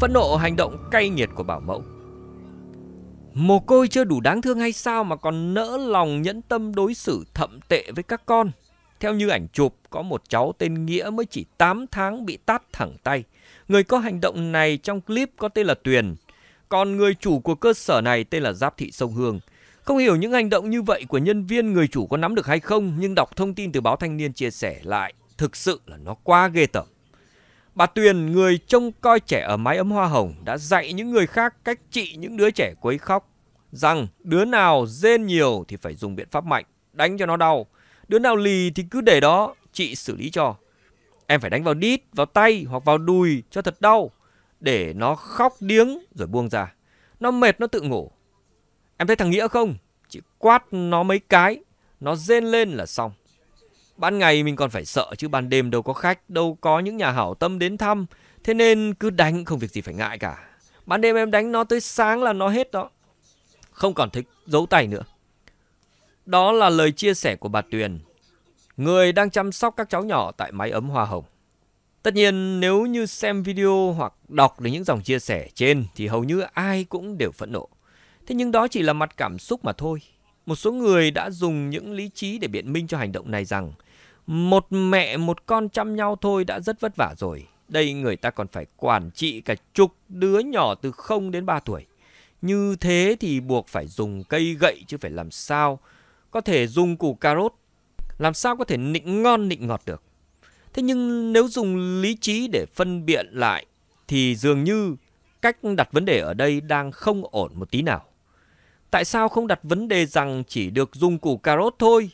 phẫn nộ hành động cay nghiệt của bảo mẫu. Mồ côi chưa đủ đáng thương hay sao mà còn nỡ lòng nhẫn tâm đối xử thậm tệ với các con. Theo như ảnh chụp, có một cháu tên Nghĩa mới chỉ 8 tháng bị tát thẳng tay. Người có hành động này trong clip có tên là Tuyền. Còn người chủ của cơ sở này tên là Giáp Thị Sông Hương. Không hiểu những hành động như vậy của nhân viên người chủ có nắm được hay không, nhưng đọc thông tin từ báo Thanh Niên chia sẻ lại, thực sự là nó quá ghê tởm. Bà Tuyền, người trông coi trẻ ở mái ấm hoa hồng, đã dạy những người khác cách trị những đứa trẻ quấy khóc. Rằng đứa nào rên nhiều thì phải dùng biện pháp mạnh, đánh cho nó đau. Đứa nào lì thì cứ để đó, chị xử lý cho. Em phải đánh vào đít, vào tay hoặc vào đùi cho thật đau. Để nó khóc điếng rồi buông ra. Nó mệt nó tự ngủ. Em thấy thằng Nghĩa không? Chị quát nó mấy cái, nó rên lên là xong. Ban ngày mình còn phải sợ chứ ban đêm đâu có khách, đâu có những nhà hảo tâm đến thăm. Thế nên cứ đánh không việc gì phải ngại cả. Ban đêm em đánh nó tới sáng là nó hết đó. Không còn thích giấu tay nữa. Đó là lời chia sẻ của bà Tuyền, người đang chăm sóc các cháu nhỏ tại mái ấm hoa hồng. Tất nhiên nếu như xem video hoặc đọc được những dòng chia sẻ trên thì hầu như ai cũng đều phẫn nộ. Thế nhưng đó chỉ là mặt cảm xúc mà thôi. Một số người đã dùng những lý trí để biện minh cho hành động này rằng một mẹ một con chăm nhau thôi đã rất vất vả rồi. Đây người ta còn phải quản trị cả chục đứa nhỏ từ 0 đến 3 tuổi. Như thế thì buộc phải dùng cây gậy chứ phải làm sao. Có thể dùng củ cà rốt. Làm sao có thể nịnh ngon nịnh ngọt được. Thế nhưng nếu dùng lý trí để phân biện lại thì dường như cách đặt vấn đề ở đây đang không ổn một tí nào. Tại sao không đặt vấn đề rằng chỉ được dùng củ cà rốt thôi,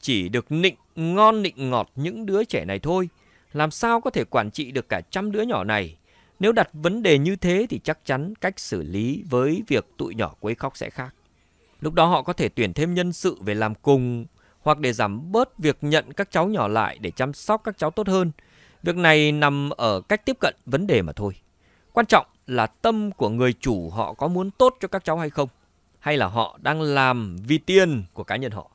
chỉ được nịnh ngon nịnh ngọt những đứa trẻ này thôi. Làm sao có thể quản trị được cả trăm đứa nhỏ này? Nếu đặt vấn đề như thế thì chắc chắn cách xử lý với việc tụi nhỏ quấy khóc sẽ khác. Lúc đó họ có thể tuyển thêm nhân sự về làm cùng hoặc để giảm bớt việc nhận các cháu nhỏ lại để chăm sóc các cháu tốt hơn. Việc này nằm ở cách tiếp cận vấn đề mà thôi. Quan trọng là tâm của người chủ họ có muốn tốt cho các cháu hay không, hay là họ đang làm vì tiền của cá nhân họ.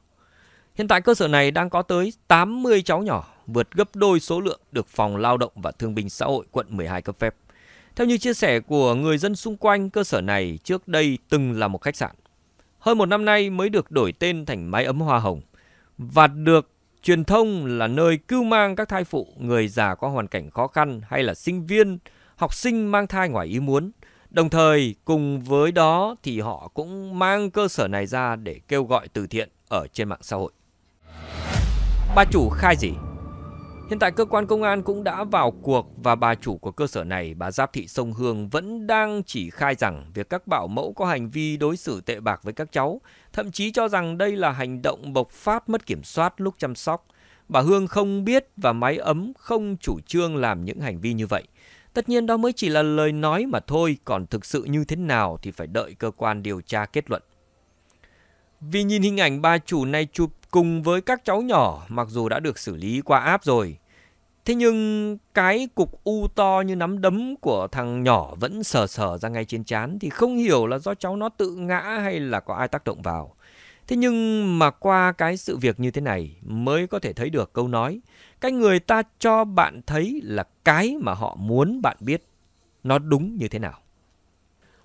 Hiện tại cơ sở này đang có tới 80 cháu nhỏ, vượt gấp đôi số lượng được Phòng Lao động và Thương binh Xã hội quận 12 cấp phép. Theo như chia sẻ của người dân xung quanh, cơ sở này trước đây từng là một khách sạn. Hơn một năm nay mới được đổi tên thành mái ấm hoa hồng và được truyền thông là nơi cưu mang các thai phụ, người già có hoàn cảnh khó khăn hay là sinh viên, học sinh mang thai ngoài ý muốn. Đồng thời cùng với đó thì họ cũng mang cơ sở này ra để kêu gọi từ thiện ở trên mạng xã hội. Bà chủ khai gì? Hiện tại cơ quan công an cũng đã vào cuộc và bà chủ của cơ sở này, bà Giáp Thị Sông Hương vẫn đang chỉ khai rằng việc các bảo mẫu có hành vi đối xử tệ bạc với các cháu, thậm chí cho rằng đây là hành động bộc phát mất kiểm soát lúc chăm sóc. Bà Hương không biết và máy ấm không chủ trương làm những hành vi như vậy. Tất nhiên đó mới chỉ là lời nói mà thôi, còn thực sự như thế nào thì phải đợi cơ quan điều tra kết luận. Vì nhìn hình ảnh bà chủ này chụp cùng với các cháu nhỏ mặc dù đã được xử lý qua app rồi. Thế nhưng cái cục u to như nắm đấm của thằng nhỏ vẫn sờ sờ ra ngay trên chán thì không hiểu là do cháu nó tự ngã hay là có ai tác động vào. Thế nhưng mà qua cái sự việc như thế này mới có thể thấy được câu nói Cái người ta cho bạn thấy là cái mà họ muốn bạn biết Nó đúng như thế nào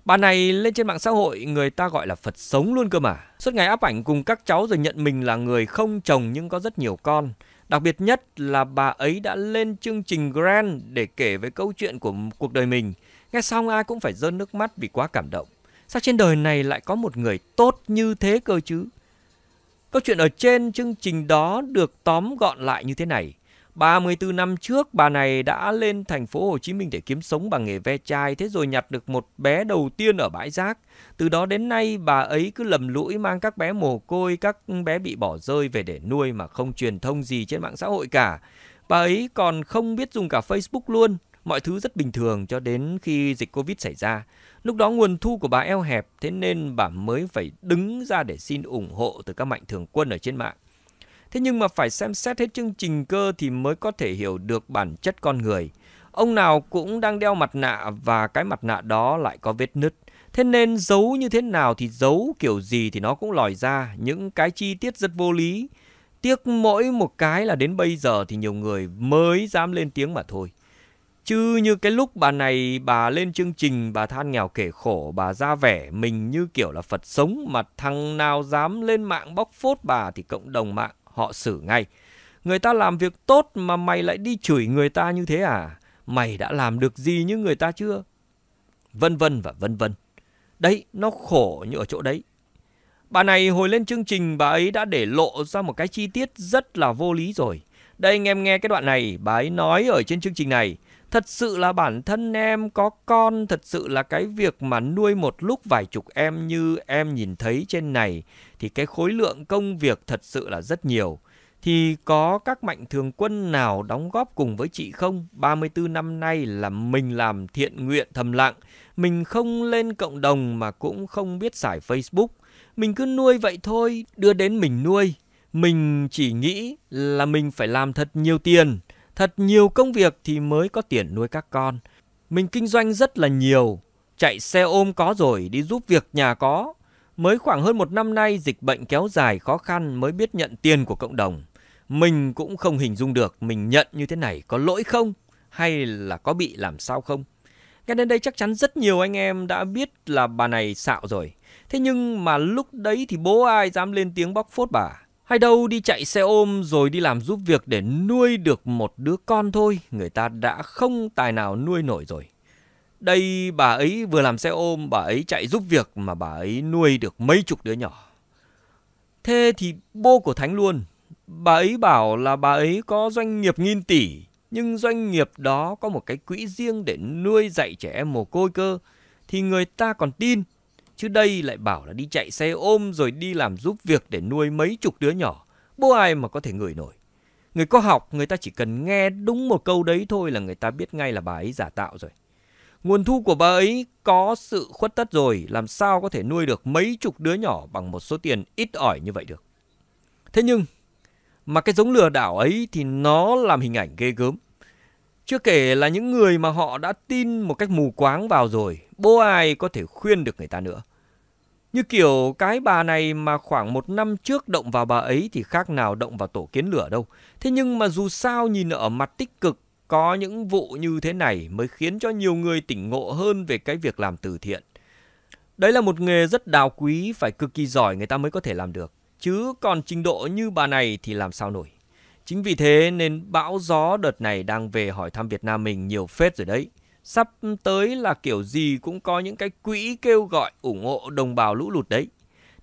Bà này lên trên mạng xã hội người ta gọi là Phật sống luôn cơ mà. Suốt ngày áp ảnh cùng các cháu rồi nhận mình là người không chồng nhưng có rất nhiều con. Đặc biệt nhất là bà ấy đã lên chương trình Grand để kể về câu chuyện của cuộc đời mình. Nghe xong ai cũng phải rơi nước mắt vì quá cảm động. Sao trên đời này lại có một người tốt như thế cơ chứ? Câu chuyện ở trên chương trình đó được tóm gọn lại như thế này. 34 năm trước, bà này đã lên thành phố Hồ Chí Minh để kiếm sống bằng nghề ve chai, thế rồi nhặt được một bé đầu tiên ở bãi rác. Từ đó đến nay, bà ấy cứ lầm lũi mang các bé mồ côi, các bé bị bỏ rơi về để nuôi mà không truyền thông gì trên mạng xã hội cả. Bà ấy còn không biết dùng cả Facebook luôn. Mọi thứ rất bình thường cho đến khi dịch Covid xảy ra. Lúc đó nguồn thu của bà eo hẹp, thế nên bà mới phải đứng ra để xin ủng hộ từ các mạnh thường quân ở trên mạng. Thế nhưng mà phải xem xét hết chương trình cơ thì mới có thể hiểu được bản chất con người. Ông nào cũng đang đeo mặt nạ và cái mặt nạ đó lại có vết nứt. Thế nên giấu như thế nào thì giấu kiểu gì thì nó cũng lòi ra những cái chi tiết rất vô lý. Tiếc mỗi một cái là đến bây giờ thì nhiều người mới dám lên tiếng mà thôi. Chứ như cái lúc bà này bà lên chương trình bà than nghèo kể khổ bà ra vẻ mình như kiểu là Phật sống mà thằng nào dám lên mạng bóc phốt bà thì cộng đồng mạng họ xử ngay. Người ta làm việc tốt mà mày lại đi chửi người ta như thế à? Mày đã làm được gì như người ta chưa? Vân vân và vân vân. Đấy, nó khổ như ở chỗ đấy. Bà này hồi lên chương trình bà ấy đã để lộ ra một cái chi tiết rất là vô lý rồi. Đây anh em nghe cái đoạn này, bà ấy nói ở trên chương trình này. Thật sự là bản thân em có con, thật sự là cái việc mà nuôi một lúc vài chục em như em nhìn thấy trên này thì cái khối lượng công việc thật sự là rất nhiều. Thì có các mạnh thường quân nào đóng góp cùng với chị không? 34 năm nay là mình làm thiện nguyện thầm lặng. Mình không lên cộng đồng mà cũng không biết xài Facebook. Mình cứ nuôi vậy thôi, đưa đến mình nuôi. Mình chỉ nghĩ là mình phải làm thật nhiều tiền Thật nhiều công việc thì mới có tiền nuôi các con. Mình kinh doanh rất là nhiều, chạy xe ôm có rồi, đi giúp việc nhà có. Mới khoảng hơn một năm nay dịch bệnh kéo dài khó khăn mới biết nhận tiền của cộng đồng. Mình cũng không hình dung được mình nhận như thế này có lỗi không hay là có bị làm sao không. Nghe đến đây chắc chắn rất nhiều anh em đã biết là bà này xạo rồi. Thế nhưng mà lúc đấy thì bố ai dám lên tiếng bóc phốt bà. Hay đâu đi chạy xe ôm rồi đi làm giúp việc để nuôi được một đứa con thôi, người ta đã không tài nào nuôi nổi rồi. Đây bà ấy vừa làm xe ôm, bà ấy chạy giúp việc mà bà ấy nuôi được mấy chục đứa nhỏ. Thế thì bô của Thánh luôn. Bà ấy bảo là bà ấy có doanh nghiệp nghìn tỷ, nhưng doanh nghiệp đó có một cái quỹ riêng để nuôi dạy trẻ em mồ côi cơ, thì người ta còn tin. Chứ đây lại bảo là đi chạy xe ôm rồi đi làm giúp việc để nuôi mấy chục đứa nhỏ. Bố ai mà có thể ngửi nổi. Người có học người ta chỉ cần nghe đúng một câu đấy thôi là người ta biết ngay là bà ấy giả tạo rồi. Nguồn thu của bà ấy có sự khuất tất rồi, làm sao có thể nuôi được mấy chục đứa nhỏ bằng một số tiền ít ỏi như vậy được. Thế nhưng, mà cái giống lừa đảo ấy thì nó làm hình ảnh ghê gớm. Chưa kể là những người mà họ đã tin một cách mù quáng vào rồi, bố ai có thể khuyên được người ta nữa. Như kiểu cái bà này mà khoảng một năm trước động vào bà ấy thì khác nào động vào tổ kiến lửa đâu. Thế nhưng mà dù sao nhìn ở mặt tích cực, có những vụ như thế này mới khiến cho nhiều người tỉnh ngộ hơn về cái việc làm từ thiện. Đấy là một nghề rất đào quý, phải cực kỳ giỏi người ta mới có thể làm được. Chứ còn trình độ như bà này thì làm sao nổi. Chính vì thế nên bão gió đợt này đang về hỏi thăm Việt Nam mình nhiều phết rồi đấy sắp tới là kiểu gì cũng có những cái quỹ kêu gọi ủng hộ đồng bào lũ lụt đấy.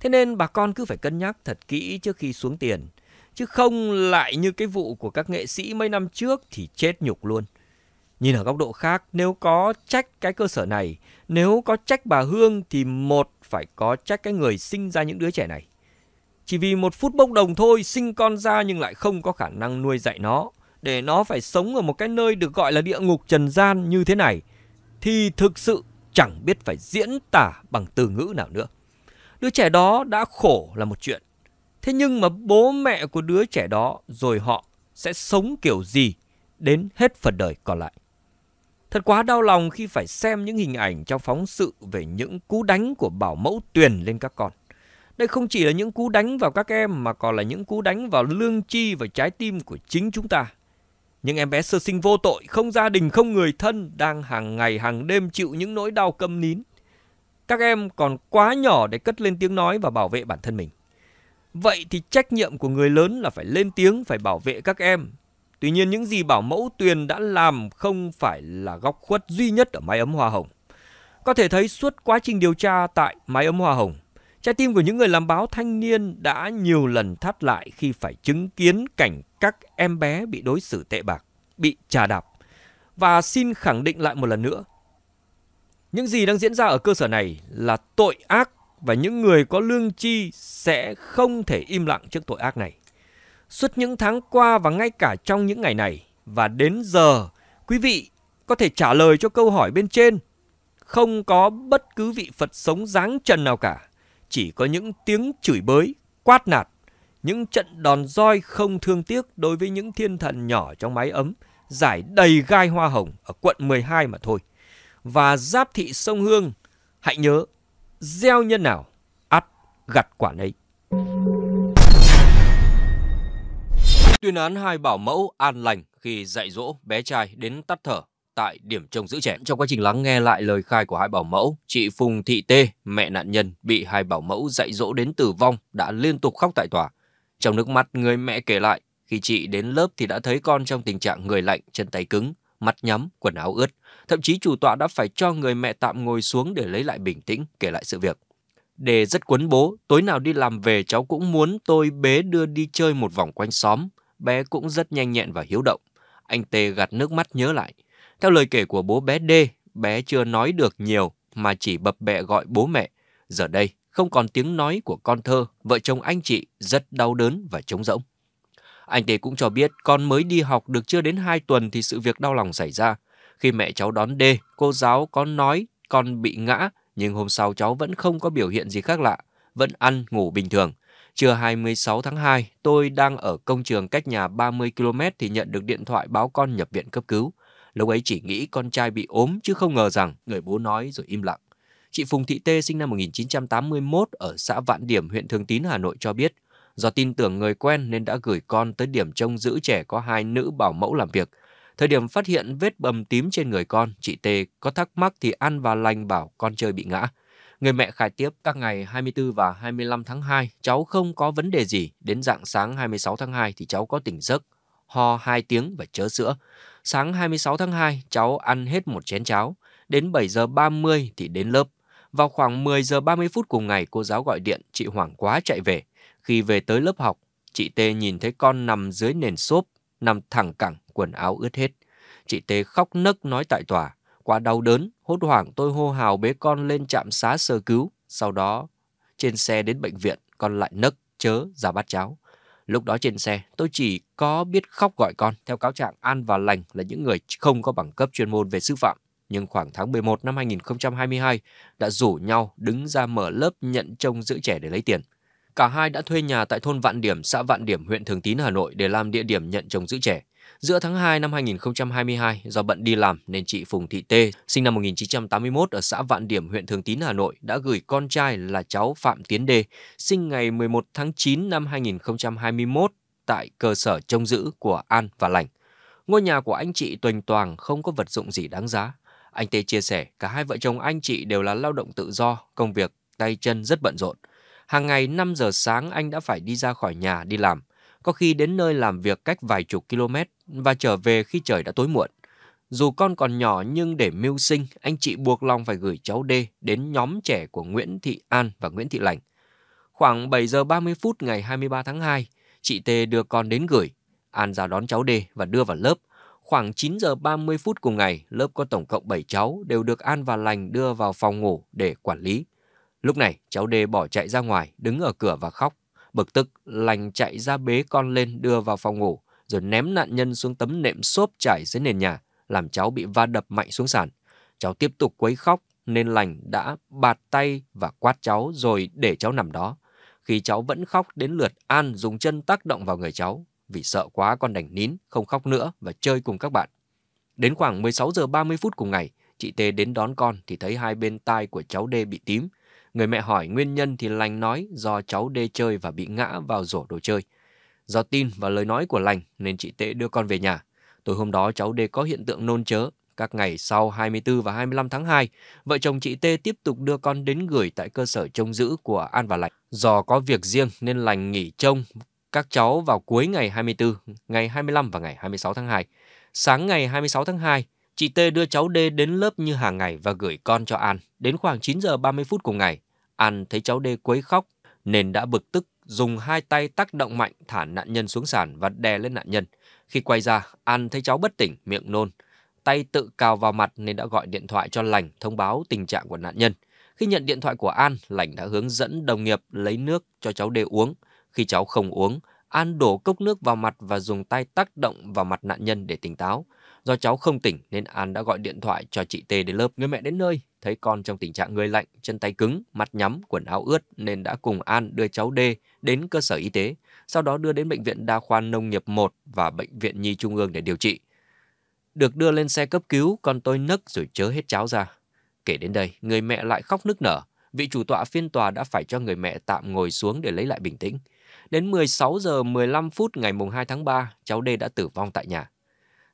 Thế nên bà con cứ phải cân nhắc thật kỹ trước khi xuống tiền. Chứ không lại như cái vụ của các nghệ sĩ mấy năm trước thì chết nhục luôn. Nhìn ở góc độ khác, nếu có trách cái cơ sở này, nếu có trách bà Hương thì một phải có trách cái người sinh ra những đứa trẻ này. Chỉ vì một phút bốc đồng thôi sinh con ra nhưng lại không có khả năng nuôi dạy nó để nó phải sống ở một cái nơi được gọi là địa ngục trần gian như thế này thì thực sự chẳng biết phải diễn tả bằng từ ngữ nào nữa. Đứa trẻ đó đã khổ là một chuyện. Thế nhưng mà bố mẹ của đứa trẻ đó rồi họ sẽ sống kiểu gì đến hết phần đời còn lại. Thật quá đau lòng khi phải xem những hình ảnh trong phóng sự về những cú đánh của bảo mẫu tuyền lên các con. Đây không chỉ là những cú đánh vào các em mà còn là những cú đánh vào lương tri và trái tim của chính chúng ta những em bé sơ sinh vô tội, không gia đình, không người thân đang hàng ngày hàng đêm chịu những nỗi đau câm nín. Các em còn quá nhỏ để cất lên tiếng nói và bảo vệ bản thân mình. Vậy thì trách nhiệm của người lớn là phải lên tiếng, phải bảo vệ các em. Tuy nhiên những gì Bảo Mẫu Tuyền đã làm không phải là góc khuất duy nhất ở mái ấm hoa hồng. Có thể thấy suốt quá trình điều tra tại mái ấm hoa hồng, Trái tim của những người làm báo thanh niên đã nhiều lần thắt lại khi phải chứng kiến cảnh các em bé bị đối xử tệ bạc, bị trà đạp. Và xin khẳng định lại một lần nữa, những gì đang diễn ra ở cơ sở này là tội ác và những người có lương chi sẽ không thể im lặng trước tội ác này. Suốt những tháng qua và ngay cả trong những ngày này và đến giờ, quý vị có thể trả lời cho câu hỏi bên trên. Không có bất cứ vị Phật sống dáng trần nào cả chỉ có những tiếng chửi bới, quát nạt, những trận đòn roi không thương tiếc đối với những thiên thần nhỏ trong mái ấm, giải đầy gai hoa hồng ở quận 12 mà thôi. Và giáp thị sông Hương, hãy nhớ, gieo nhân nào, ắt gặt quả nấy. Tuyên án hai bảo mẫu an lành khi dạy dỗ bé trai đến tắt thở tại điểm trông giữ trẻ. Trong quá trình lắng nghe lại lời khai của hai bảo mẫu, chị Phùng Thị Tê, mẹ nạn nhân bị hai bảo mẫu dạy dỗ đến tử vong đã liên tục khóc tại tòa. Trong nước mắt, người mẹ kể lại, khi chị đến lớp thì đã thấy con trong tình trạng người lạnh, chân tay cứng, mặt nhắm, quần áo ướt. Thậm chí chủ tọa đã phải cho người mẹ tạm ngồi xuống để lấy lại bình tĩnh, kể lại sự việc. Đề rất quấn bố, tối nào đi làm về cháu cũng muốn tôi bế đưa đi chơi một vòng quanh xóm. Bé cũng rất nhanh nhẹn và hiếu động. Anh Tê gạt nước mắt nhớ lại, theo lời kể của bố bé D, bé chưa nói được nhiều mà chỉ bập bẹ gọi bố mẹ. Giờ đây, không còn tiếng nói của con thơ, vợ chồng anh chị rất đau đớn và trống rỗng. Anh Tê cũng cho biết con mới đi học được chưa đến 2 tuần thì sự việc đau lòng xảy ra. Khi mẹ cháu đón D, cô giáo có nói con bị ngã nhưng hôm sau cháu vẫn không có biểu hiện gì khác lạ, vẫn ăn, ngủ bình thường. Trưa 26 tháng 2, tôi đang ở công trường cách nhà 30 km thì nhận được điện thoại báo con nhập viện cấp cứu. Lúc ấy chỉ nghĩ con trai bị ốm chứ không ngờ rằng người bố nói rồi im lặng. Chị Phùng Thị Tê sinh năm 1981 ở xã Vạn Điểm, huyện Thường Tín, Hà Nội cho biết, do tin tưởng người quen nên đã gửi con tới điểm trông giữ trẻ có hai nữ bảo mẫu làm việc. Thời điểm phát hiện vết bầm tím trên người con, chị Tê có thắc mắc thì ăn và lành bảo con chơi bị ngã. Người mẹ khai tiếp các ngày 24 và 25 tháng 2, cháu không có vấn đề gì, đến dạng sáng 26 tháng 2 thì cháu có tỉnh giấc ho 2 tiếng và chớ sữa. Sáng 26 tháng 2, cháu ăn hết một chén cháo. Đến 7 giờ 30 thì đến lớp. Vào khoảng 10 giờ 30 phút cùng ngày, cô giáo gọi điện, chị hoảng quá chạy về. Khi về tới lớp học, chị Tê nhìn thấy con nằm dưới nền xốp, nằm thẳng cẳng, quần áo ướt hết. Chị Tê khóc nấc nói tại tòa. Quá đau đớn, hốt hoảng tôi hô hào bế con lên trạm xá sơ cứu. Sau đó, trên xe đến bệnh viện, con lại nấc chớ ra bát cháo. Lúc đó trên xe, tôi chỉ có biết khóc gọi con. Theo cáo trạng, An và Lành là những người không có bằng cấp chuyên môn về sư phạm. Nhưng khoảng tháng 11 năm 2022 đã rủ nhau đứng ra mở lớp nhận trông giữ trẻ để lấy tiền. Cả hai đã thuê nhà tại thôn Vạn Điểm, xã Vạn Điểm, huyện Thường Tín, Hà Nội để làm địa điểm nhận trông giữ trẻ. Giữa tháng 2 năm 2022, do bận đi làm nên chị Phùng Thị Tê, sinh năm 1981 ở xã Vạn Điểm, huyện Thường Tín, Hà Nội, đã gửi con trai là cháu Phạm Tiến Đê, sinh ngày 11 tháng 9 năm 2021 tại cơ sở trông giữ của An và Lành. Ngôi nhà của anh chị tuềnh toàng không có vật dụng gì đáng giá. Anh Tê chia sẻ, cả hai vợ chồng anh chị đều là lao động tự do, công việc, tay chân rất bận rộn. Hàng ngày 5 giờ sáng anh đã phải đi ra khỏi nhà đi làm – có khi đến nơi làm việc cách vài chục km và trở về khi trời đã tối muộn. Dù con còn nhỏ nhưng để mưu sinh, anh chị buộc lòng phải gửi cháu D đến nhóm trẻ của Nguyễn Thị An và Nguyễn Thị Lành. Khoảng 7 giờ 30 phút ngày 23 tháng 2, chị T đưa con đến gửi. An ra đón cháu D và đưa vào lớp. Khoảng 9 giờ 30 phút cùng ngày, lớp có tổng cộng 7 cháu đều được An và Lành đưa vào phòng ngủ để quản lý. Lúc này, cháu D bỏ chạy ra ngoài, đứng ở cửa và khóc. Bực tức, lành chạy ra bế con lên đưa vào phòng ngủ, rồi ném nạn nhân xuống tấm nệm xốp trải dưới nền nhà, làm cháu bị va đập mạnh xuống sàn. Cháu tiếp tục quấy khóc nên lành đã bạt tay và quát cháu rồi để cháu nằm đó. Khi cháu vẫn khóc đến lượt An dùng chân tác động vào người cháu, vì sợ quá con đành nín, không khóc nữa và chơi cùng các bạn. Đến khoảng 16 giờ 30 phút cùng ngày, chị Tê đến đón con thì thấy hai bên tai của cháu D bị tím, Người mẹ hỏi nguyên nhân thì lành nói do cháu đê chơi và bị ngã vào rổ đồ chơi. Do tin và lời nói của lành nên chị Tệ đưa con về nhà. Tối hôm đó cháu đê có hiện tượng nôn chớ. Các ngày sau 24 và 25 tháng 2, vợ chồng chị Tê tiếp tục đưa con đến gửi tại cơ sở trông giữ của An và Lành. Do có việc riêng nên Lành nghỉ trông các cháu vào cuối ngày 24, ngày 25 và ngày 26 tháng 2. Sáng ngày 26 tháng 2, chị Tê đưa cháu D đến lớp như hàng ngày và gửi con cho An. Đến khoảng 9 giờ 30 phút cùng ngày, An thấy cháu đê quấy khóc nên đã bực tức dùng hai tay tác động mạnh thả nạn nhân xuống sàn và đè lên nạn nhân. Khi quay ra, An thấy cháu bất tỉnh, miệng nôn. Tay tự cào vào mặt nên đã gọi điện thoại cho Lành thông báo tình trạng của nạn nhân. Khi nhận điện thoại của An, Lành đã hướng dẫn đồng nghiệp lấy nước cho cháu đê uống. Khi cháu không uống, An đổ cốc nước vào mặt và dùng tay tác động vào mặt nạn nhân để tỉnh táo. Do cháu không tỉnh nên An đã gọi điện thoại cho chị T đến lớp. Người mẹ đến nơi, thấy con trong tình trạng người lạnh, chân tay cứng, mặt nhắm, quần áo ướt nên đã cùng An đưa cháu D đến cơ sở y tế, sau đó đưa đến Bệnh viện Đa khoa Nông nghiệp 1 và Bệnh viện Nhi Trung ương để điều trị. Được đưa lên xe cấp cứu, con tôi nấc rồi chớ hết cháu ra. Kể đến đây, người mẹ lại khóc nức nở. Vị chủ tọa phiên tòa đã phải cho người mẹ tạm ngồi xuống để lấy lại bình tĩnh. Đến 16 giờ 15 phút ngày mùng 2 tháng 3, cháu D đã tử vong tại nhà.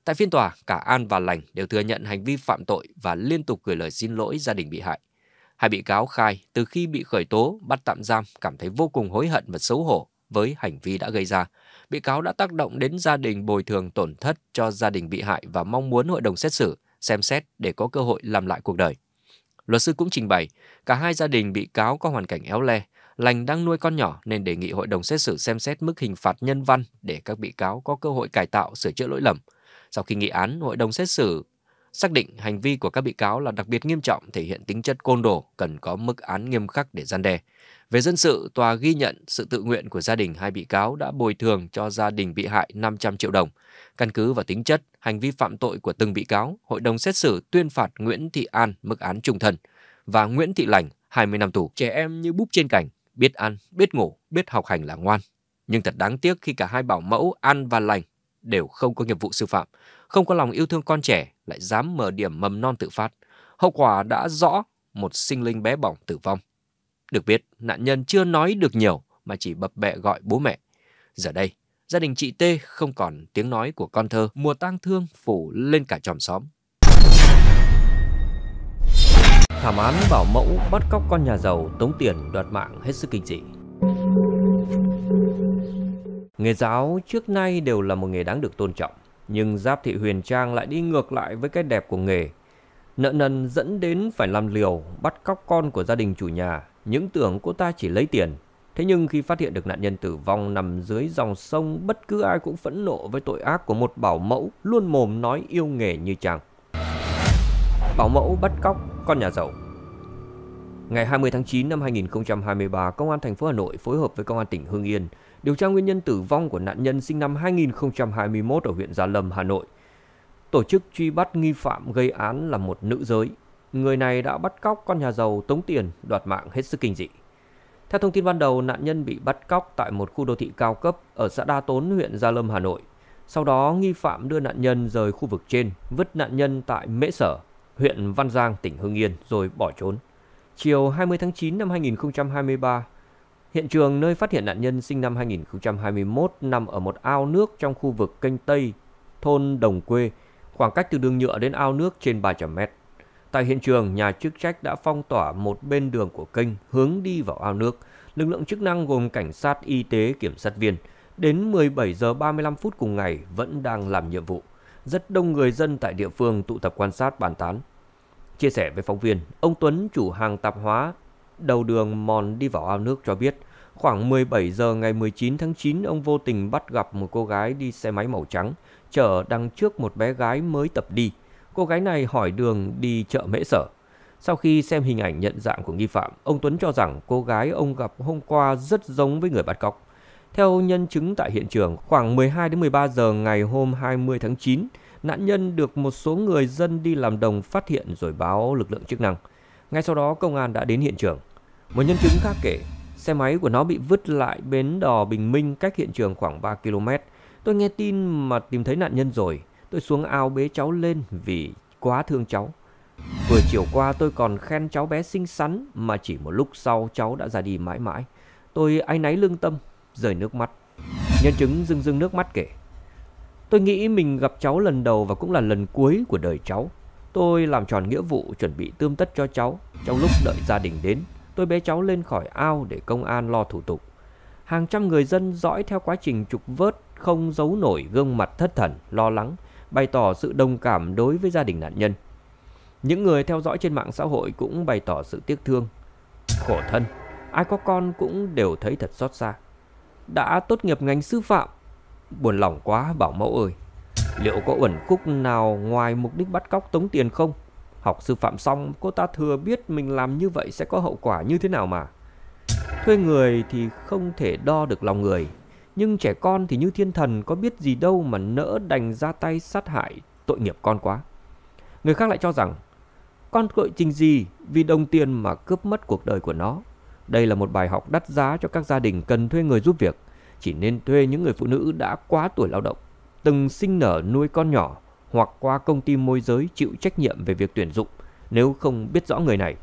Tại phiên tòa, cả An và Lành đều thừa nhận hành vi phạm tội và liên tục gửi lời xin lỗi gia đình bị hại. Hai bị cáo khai từ khi bị khởi tố, bắt tạm giam cảm thấy vô cùng hối hận và xấu hổ với hành vi đã gây ra. Bị cáo đã tác động đến gia đình bồi thường tổn thất cho gia đình bị hại và mong muốn hội đồng xét xử xem xét để có cơ hội làm lại cuộc đời. Luật sư cũng trình bày, cả hai gia đình bị cáo có hoàn cảnh éo le, Lành đang nuôi con nhỏ nên đề nghị hội đồng xét xử xem xét mức hình phạt nhân văn để các bị cáo có cơ hội cải tạo sửa chữa lỗi lầm. Sau khi nghị án, hội đồng xét xử xác định hành vi của các bị cáo là đặc biệt nghiêm trọng, thể hiện tính chất côn đồ, cần có mức án nghiêm khắc để gian đe. Về dân sự, tòa ghi nhận sự tự nguyện của gia đình hai bị cáo đã bồi thường cho gia đình bị hại 500 triệu đồng. Căn cứ vào tính chất, hành vi phạm tội của từng bị cáo, hội đồng xét xử tuyên phạt Nguyễn Thị An mức án trung thân và Nguyễn Thị Lành 20 năm tù. Trẻ em như búp trên cảnh, biết ăn, biết ngủ, biết học hành là ngoan. Nhưng thật đáng tiếc khi cả hai bảo mẫu An và Lành đều không có nghiệp vụ sư phạm, không có lòng yêu thương con trẻ, lại dám mở điểm mầm non tự phát. Hậu quả đã rõ, một sinh linh bé bỏng tử vong. Được biết, nạn nhân chưa nói được nhiều mà chỉ bập bẹ gọi bố mẹ. Giờ đây, gia đình chị T không còn tiếng nói của con thơ, mùa tang thương phủ lên cả tròm xóm. Thảm án bảo mẫu bắt cóc con nhà giàu tống tiền đoạt mạng hết sức kinh dị. Nghề giáo trước nay đều là một nghề đáng được tôn trọng, nhưng Giáp Thị Huyền Trang lại đi ngược lại với cái đẹp của nghề. Nợ nần dẫn đến phải làm liều, bắt cóc con của gia đình chủ nhà, những tưởng cô ta chỉ lấy tiền. Thế nhưng khi phát hiện được nạn nhân tử vong nằm dưới dòng sông, bất cứ ai cũng phẫn nộ với tội ác của một bảo mẫu luôn mồm nói yêu nghề như chàng. Bảo mẫu bắt cóc con nhà giàu Ngày 20 tháng 9 năm 2023, Công an thành phố Hà Nội phối hợp với Công an tỉnh Hưng Yên điều tra nguyên nhân tử vong của nạn nhân sinh năm 2021 ở huyện Gia Lâm, Hà Nội. Tổ chức truy bắt nghi phạm gây án là một nữ giới. Người này đã bắt cóc con nhà giàu tống tiền, đoạt mạng hết sức kinh dị. Theo thông tin ban đầu, nạn nhân bị bắt cóc tại một khu đô thị cao cấp ở xã Đa Tốn, huyện Gia Lâm, Hà Nội. Sau đó, nghi phạm đưa nạn nhân rời khu vực trên, vứt nạn nhân tại Mễ Sở, huyện Văn Giang, tỉnh Hưng Yên rồi bỏ trốn. Chiều 20 tháng 9 năm 2023, Hiện trường nơi phát hiện nạn nhân sinh năm 2021 nằm ở một ao nước trong khu vực kênh Tây, thôn Đồng Quê, khoảng cách từ đường nhựa đến ao nước trên 300 mét. Tại hiện trường, nhà chức trách đã phong tỏa một bên đường của kênh hướng đi vào ao nước. Lực lượng chức năng gồm cảnh sát, y tế, kiểm sát viên. Đến 17 giờ 35 phút cùng ngày vẫn đang làm nhiệm vụ. Rất đông người dân tại địa phương tụ tập quan sát bàn tán. Chia sẻ với phóng viên, ông Tuấn chủ hàng tạp hóa đầu đường mòn đi vào ao nước cho biết, khoảng 17 giờ ngày 19 tháng 9, ông vô tình bắt gặp một cô gái đi xe máy màu trắng, chở đằng trước một bé gái mới tập đi. Cô gái này hỏi đường đi chợ Mễ Sở. Sau khi xem hình ảnh nhận dạng của nghi phạm, ông Tuấn cho rằng cô gái ông gặp hôm qua rất giống với người bắt cóc. Theo nhân chứng tại hiện trường, khoảng 12 đến 13 giờ ngày hôm 20 tháng 9, nạn nhân được một số người dân đi làm đồng phát hiện rồi báo lực lượng chức năng. Ngay sau đó công an đã đến hiện trường. Một nhân chứng khác kể, xe máy của nó bị vứt lại bến đò Bình Minh cách hiện trường khoảng 3 km. Tôi nghe tin mà tìm thấy nạn nhân rồi, tôi xuống ao bế cháu lên vì quá thương cháu. Vừa chiều qua tôi còn khen cháu bé xinh xắn mà chỉ một lúc sau cháu đã ra đi mãi mãi. Tôi áy náy lương tâm, rời nước mắt. Nhân chứng rưng rưng nước mắt kể. Tôi nghĩ mình gặp cháu lần đầu và cũng là lần cuối của đời cháu. Tôi làm tròn nghĩa vụ chuẩn bị tươm tất cho cháu. Trong lúc đợi gia đình đến, tôi bế cháu lên khỏi ao để công an lo thủ tục. Hàng trăm người dân dõi theo quá trình trục vớt không giấu nổi gương mặt thất thần, lo lắng, bày tỏ sự đồng cảm đối với gia đình nạn nhân. Những người theo dõi trên mạng xã hội cũng bày tỏ sự tiếc thương, khổ thân. Ai có con cũng đều thấy thật xót xa. Đã tốt nghiệp ngành sư phạm, buồn lòng quá Bảo Mẫu ơi. Liệu có uẩn khúc nào ngoài mục đích bắt cóc tống tiền không? Học sư phạm xong, cô ta thừa biết mình làm như vậy sẽ có hậu quả như thế nào mà. Thuê người thì không thể đo được lòng người, nhưng trẻ con thì như thiên thần có biết gì đâu mà nỡ đành ra tay sát hại tội nghiệp con quá. Người khác lại cho rằng, con tội trình gì vì đồng tiền mà cướp mất cuộc đời của nó. Đây là một bài học đắt giá cho các gia đình cần thuê người giúp việc, chỉ nên thuê những người phụ nữ đã quá tuổi lao động từng sinh nở nuôi con nhỏ hoặc qua công ty môi giới chịu trách nhiệm về việc tuyển dụng nếu không biết rõ người này.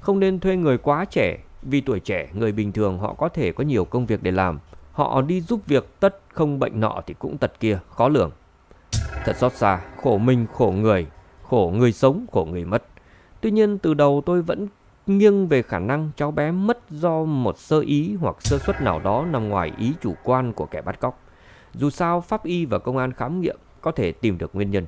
Không nên thuê người quá trẻ vì tuổi trẻ người bình thường họ có thể có nhiều công việc để làm. Họ đi giúp việc tất không bệnh nọ thì cũng tật kia, khó lường. Thật xót xa, khổ mình khổ người, khổ người sống khổ người mất. Tuy nhiên từ đầu tôi vẫn nghiêng về khả năng cháu bé mất do một sơ ý hoặc sơ suất nào đó nằm ngoài ý chủ quan của kẻ bắt cóc. Dù sao pháp y và công an khám nghiệm có thể tìm được nguyên nhân.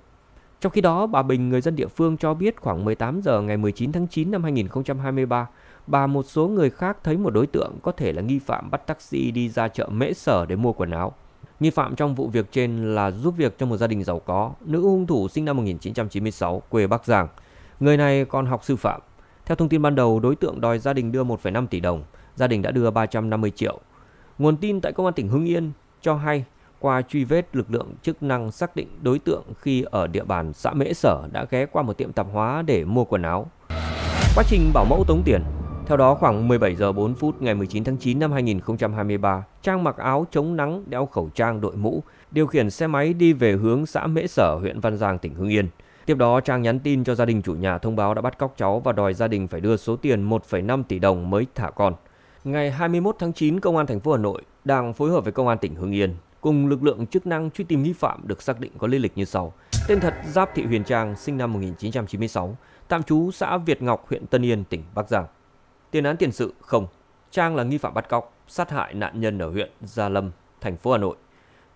Trong khi đó, bà Bình, người dân địa phương cho biết khoảng 18 giờ ngày 19 tháng 9 năm 2023, bà một số người khác thấy một đối tượng có thể là nghi phạm bắt taxi đi ra chợ Mễ Sở để mua quần áo. Nghi phạm trong vụ việc trên là giúp việc cho một gia đình giàu có, nữ hung thủ sinh năm 1996, quê Bắc Giang. Người này còn học sư phạm. Theo thông tin ban đầu, đối tượng đòi gia đình đưa 1,5 tỷ đồng, gia đình đã đưa 350 triệu. Nguồn tin tại công an tỉnh Hưng Yên cho hay qua truy vết, lực lượng chức năng xác định đối tượng khi ở địa bàn xã Mễ Sở đã ghé qua một tiệm tạp hóa để mua quần áo. Quá trình bảo mẫu tống tiền theo đó, khoảng 17 giờ 4 phút ngày 19 tháng 9 năm 2023, Trang mặc áo chống nắng, đeo khẩu trang đội mũ, điều khiển xe máy đi về hướng xã Mễ Sở, huyện Văn Giang, tỉnh Hưng Yên. Tiếp đó, Trang nhắn tin cho gia đình chủ nhà thông báo đã bắt cóc cháu và đòi gia đình phải đưa số tiền 1,5 tỷ đồng mới thả con. Ngày 21 tháng 9, Công an thành phố Hà Nội đang phối hợp với Công an tỉnh Hưng Yên cùng lực lượng chức năng truy tìm nghi phạm được xác định có lý lịch như sau. Tên thật Giáp Thị Huyền Trang, sinh năm 1996, tạm trú xã Việt Ngọc, huyện Tân Yên, tỉnh Bắc Giang. Tiền án tiền sự không. Trang là nghi phạm bắt cóc, sát hại nạn nhân ở huyện Gia Lâm, thành phố Hà Nội.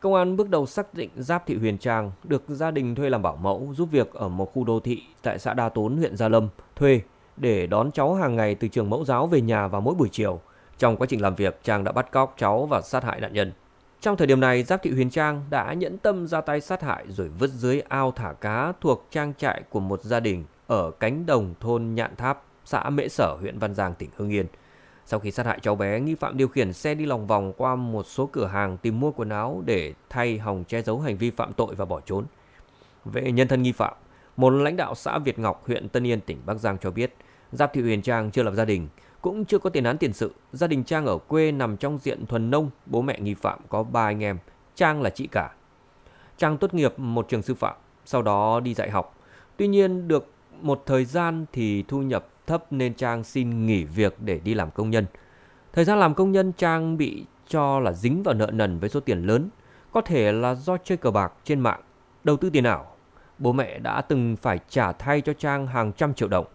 Công an bước đầu xác định Giáp Thị Huyền Trang được gia đình thuê làm bảo mẫu giúp việc ở một khu đô thị tại xã Đa Tốn, huyện Gia Lâm, thuê để đón cháu hàng ngày từ trường mẫu giáo về nhà vào mỗi buổi chiều. Trong quá trình làm việc, Trang đã bắt cóc cháu và sát hại nạn nhân. Trong thời điểm này, Giáp Thị Huyền Trang đã nhẫn tâm ra tay sát hại rồi vứt dưới ao thả cá thuộc trang trại của một gia đình ở cánh đồng thôn Nhạn Tháp, xã Mễ Sở, huyện Văn Giang, tỉnh Hưng Yên. Sau khi sát hại cháu bé, nghi phạm điều khiển xe đi lòng vòng qua một số cửa hàng tìm mua quần áo để thay hòng che giấu hành vi phạm tội và bỏ trốn. Về nhân thân nghi phạm, một lãnh đạo xã Việt Ngọc, huyện Tân Yên, tỉnh Bắc Giang cho biết, Giáp Thị Huyền Trang chưa lập gia đình, cũng chưa có tiền án tiền sự, gia đình Trang ở quê nằm trong diện thuần nông, bố mẹ nghi phạm có ba anh em, Trang là chị cả. Trang tốt nghiệp một trường sư phạm, sau đó đi dạy học. Tuy nhiên được một thời gian thì thu nhập thấp nên Trang xin nghỉ việc để đi làm công nhân. Thời gian làm công nhân Trang bị cho là dính vào nợ nần với số tiền lớn, có thể là do chơi cờ bạc trên mạng, đầu tư tiền ảo. Bố mẹ đã từng phải trả thay cho Trang hàng trăm triệu đồng.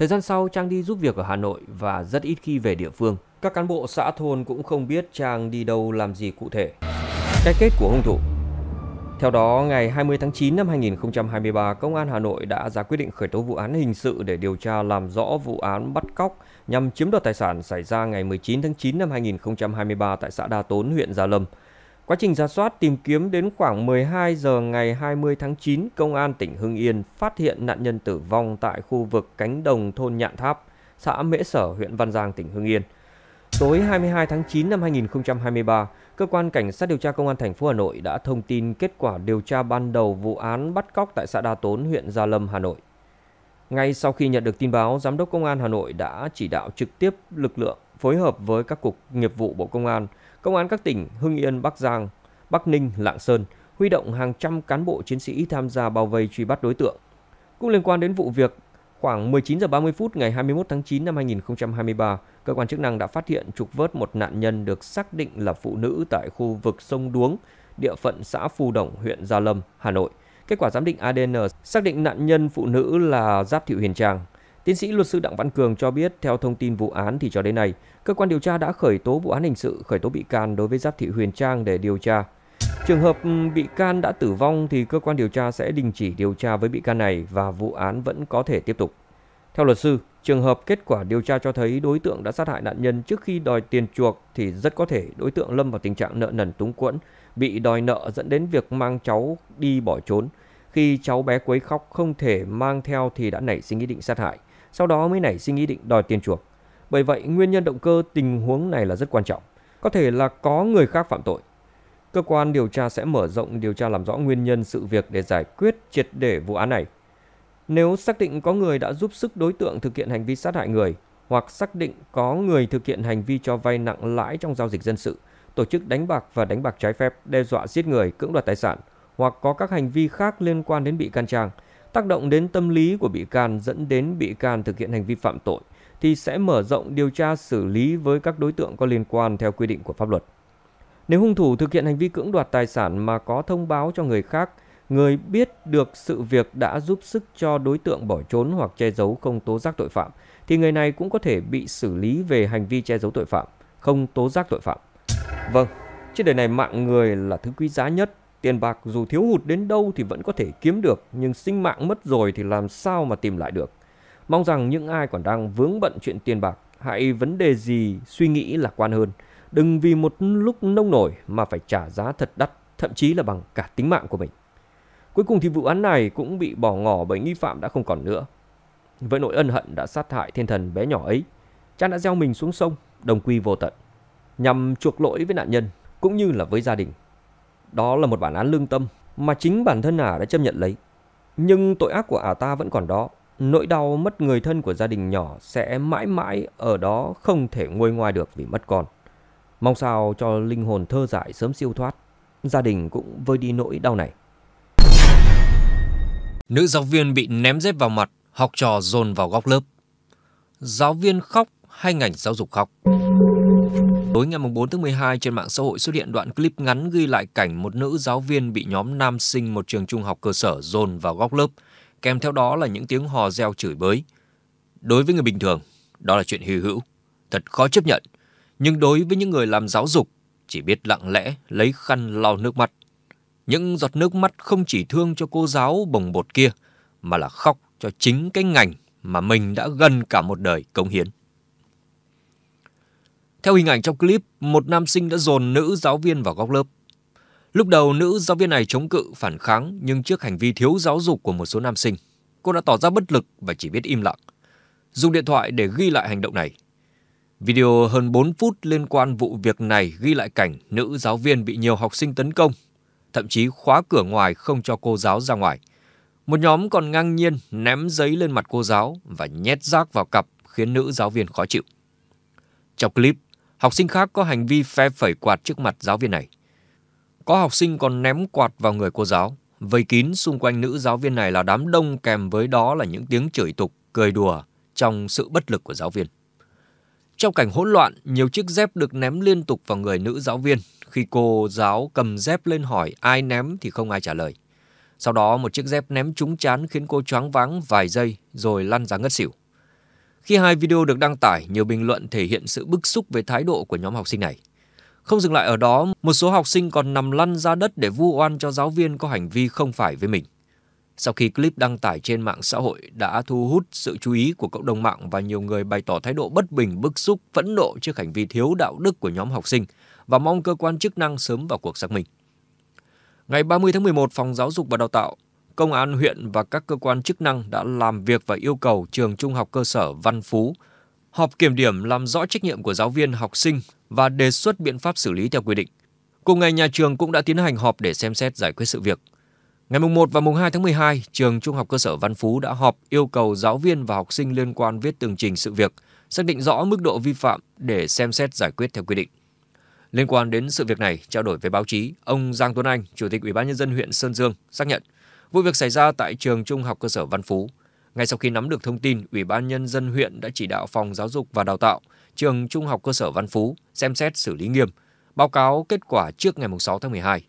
Thời gian sau, Trang đi giúp việc ở Hà Nội và rất ít khi về địa phương. Các cán bộ xã thôn cũng không biết Trang đi đâu làm gì cụ thể. Cái kết của hung thủ theo đó, ngày 20 tháng 9 năm 2023, Công an Hà Nội đã ra quyết định khởi tố vụ án hình sự để điều tra làm rõ vụ án bắt cóc nhằm chiếm đoạt tài sản xảy ra ngày 19 tháng 9 năm 2023 tại xã Đa Tốn, huyện Gia Lâm. Quá trình ra soát tìm kiếm đến khoảng 12 giờ ngày 20 tháng 9, Công an tỉnh Hưng Yên phát hiện nạn nhân tử vong tại khu vực cánh đồng thôn Nhạn Tháp, xã Mễ Sở, huyện Văn Giang, tỉnh Hưng Yên. Tối 22 tháng 9 năm 2023, cơ quan cảnh sát điều tra công an thành phố Hà Nội đã thông tin kết quả điều tra ban đầu vụ án bắt cóc tại xã Đa Tốn, huyện Gia Lâm, Hà Nội. Ngay sau khi nhận được tin báo, giám đốc công an Hà Nội đã chỉ đạo trực tiếp lực lượng phối hợp với các cục nghiệp vụ Bộ Công an Công an các tỉnh Hưng Yên, Bắc Giang, Bắc Ninh, Lạng Sơn huy động hàng trăm cán bộ chiến sĩ tham gia bao vây truy bắt đối tượng. Cũng liên quan đến vụ việc, khoảng 19 giờ 30 phút ngày 21 tháng 9 năm 2023, cơ quan chức năng đã phát hiện trục vớt một nạn nhân được xác định là phụ nữ tại khu vực sông Đuống, địa phận xã Phù Đồng, huyện Gia Lâm, Hà Nội. Kết quả giám định ADN xác định nạn nhân phụ nữ là Giáp Thị Huyền Trang, Tiến sĩ luật sư Đặng Văn Cường cho biết, theo thông tin vụ án thì cho đến nay, cơ quan điều tra đã khởi tố vụ án hình sự, khởi tố bị can đối với Giáp Thị Huyền Trang để điều tra. Trường hợp ừ, bị can đã tử vong thì cơ quan điều tra sẽ đình chỉ điều tra với bị can này và vụ án vẫn có thể tiếp tục. Theo luật sư, trường hợp kết quả điều tra cho thấy đối tượng đã sát hại nạn nhân trước khi đòi tiền chuộc thì rất có thể đối tượng lâm vào tình trạng nợ nần túng quẫn, bị đòi nợ dẫn đến việc mang cháu đi bỏ trốn. Khi cháu bé quấy khóc không thể mang theo thì đã nảy sinh ý định sát hại sau đó mới nảy sinh ý định đòi tiền chuộc. Bởi vậy, nguyên nhân động cơ tình huống này là rất quan trọng, có thể là có người khác phạm tội. Cơ quan điều tra sẽ mở rộng điều tra làm rõ nguyên nhân sự việc để giải quyết triệt để vụ án này. Nếu xác định có người đã giúp sức đối tượng thực hiện hành vi sát hại người hoặc xác định có người thực hiện hành vi cho vay nặng lãi trong giao dịch dân sự, tổ chức đánh bạc và đánh bạc trái phép, đe dọa giết người, cưỡng đoạt tài sản hoặc có các hành vi khác liên quan đến bị can trang – tác động đến tâm lý của bị can dẫn đến bị can thực hiện hành vi phạm tội thì sẽ mở rộng điều tra xử lý với các đối tượng có liên quan theo quy định của pháp luật. Nếu hung thủ thực hiện hành vi cưỡng đoạt tài sản mà có thông báo cho người khác, người biết được sự việc đã giúp sức cho đối tượng bỏ trốn hoặc che giấu không tố giác tội phạm thì người này cũng có thể bị xử lý về hành vi che giấu tội phạm, không tố giác tội phạm. Vâng, trên đời này mạng người là thứ quý giá nhất Tiền bạc dù thiếu hụt đến đâu thì vẫn có thể kiếm được, nhưng sinh mạng mất rồi thì làm sao mà tìm lại được. Mong rằng những ai còn đang vướng bận chuyện tiền bạc, hãy vấn đề gì suy nghĩ lạc quan hơn. Đừng vì một lúc nông nổi mà phải trả giá thật đắt, thậm chí là bằng cả tính mạng của mình. Cuối cùng thì vụ án này cũng bị bỏ ngỏ bởi nghi phạm đã không còn nữa. Với nỗi ân hận đã sát hại thiên thần bé nhỏ ấy, cha đã gieo mình xuống sông, đồng quy vô tận, nhằm chuộc lỗi với nạn nhân cũng như là với gia đình. Đó là một bản án lương tâm mà chính bản thân ả đã chấp nhận lấy. Nhưng tội ác của ả ta vẫn còn đó. Nỗi đau mất người thân của gia đình nhỏ sẽ mãi mãi ở đó không thể nguôi ngoai được vì mất con. Mong sao cho linh hồn thơ dại sớm siêu thoát. Gia đình cũng vơi đi nỗi đau này. Nữ giáo viên bị ném dép vào mặt, học trò dồn vào góc lớp. Giáo viên khóc hay ngành giáo dục khóc? Tối ngày 4 tháng 12 trên mạng xã hội xuất hiện đoạn clip ngắn ghi lại cảnh một nữ giáo viên bị nhóm nam sinh một trường trung học cơ sở dồn vào góc lớp, kèm theo đó là những tiếng hò reo chửi bới. Đối với người bình thường, đó là chuyện hư hữu, thật khó chấp nhận. Nhưng đối với những người làm giáo dục, chỉ biết lặng lẽ lấy khăn lau nước mắt. Những giọt nước mắt không chỉ thương cho cô giáo bồng bột kia, mà là khóc cho chính cái ngành mà mình đã gần cả một đời cống hiến. Theo hình ảnh trong clip, một nam sinh đã dồn nữ giáo viên vào góc lớp. Lúc đầu, nữ giáo viên này chống cự, phản kháng nhưng trước hành vi thiếu giáo dục của một số nam sinh, cô đã tỏ ra bất lực và chỉ biết im lặng, dùng điện thoại để ghi lại hành động này. Video hơn 4 phút liên quan vụ việc này ghi lại cảnh nữ giáo viên bị nhiều học sinh tấn công, thậm chí khóa cửa ngoài không cho cô giáo ra ngoài. Một nhóm còn ngang nhiên ném giấy lên mặt cô giáo và nhét rác vào cặp khiến nữ giáo viên khó chịu. Trong clip, Học sinh khác có hành vi phe phẩy quạt trước mặt giáo viên này. Có học sinh còn ném quạt vào người cô giáo. Vây kín xung quanh nữ giáo viên này là đám đông kèm với đó là những tiếng chửi tục, cười đùa trong sự bất lực của giáo viên. Trong cảnh hỗn loạn, nhiều chiếc dép được ném liên tục vào người nữ giáo viên. Khi cô giáo cầm dép lên hỏi ai ném thì không ai trả lời. Sau đó một chiếc dép ném trúng chán khiến cô choáng váng vài giây rồi lăn ra ngất xỉu. Khi hai video được đăng tải, nhiều bình luận thể hiện sự bức xúc về thái độ của nhóm học sinh này. Không dừng lại ở đó, một số học sinh còn nằm lăn ra đất để vu oan cho giáo viên có hành vi không phải với mình. Sau khi clip đăng tải trên mạng xã hội đã thu hút sự chú ý của cộng đồng mạng và nhiều người bày tỏ thái độ bất bình, bức xúc, phẫn nộ trước hành vi thiếu đạo đức của nhóm học sinh và mong cơ quan chức năng sớm vào cuộc xác minh. Ngày 30 tháng 11, Phòng Giáo dục và Đào tạo Công an huyện và các cơ quan chức năng đã làm việc và yêu cầu trường trung học cơ sở Văn Phú họp kiểm điểm làm rõ trách nhiệm của giáo viên, học sinh và đề xuất biện pháp xử lý theo quy định. Cùng ngày, nhà trường cũng đã tiến hành họp để xem xét giải quyết sự việc. Ngày mùng 1 và mùng 2 tháng 12, trường Trung học cơ sở Văn Phú đã họp yêu cầu giáo viên và học sinh liên quan viết tường trình sự việc, xác định rõ mức độ vi phạm để xem xét giải quyết theo quy định. Liên quan đến sự việc này, trao đổi với báo chí, ông Giang Tuấn Anh, Chủ tịch Ủy ban nhân dân huyện Sơn Dương xác nhận Vụ việc xảy ra tại trường Trung học cơ sở Văn Phú. Ngay sau khi nắm được thông tin, Ủy ban nhân dân huyện đã chỉ đạo phòng giáo dục và đào tạo, trường Trung học cơ sở Văn Phú xem xét xử lý nghiêm, báo cáo kết quả trước ngày 6 tháng 12.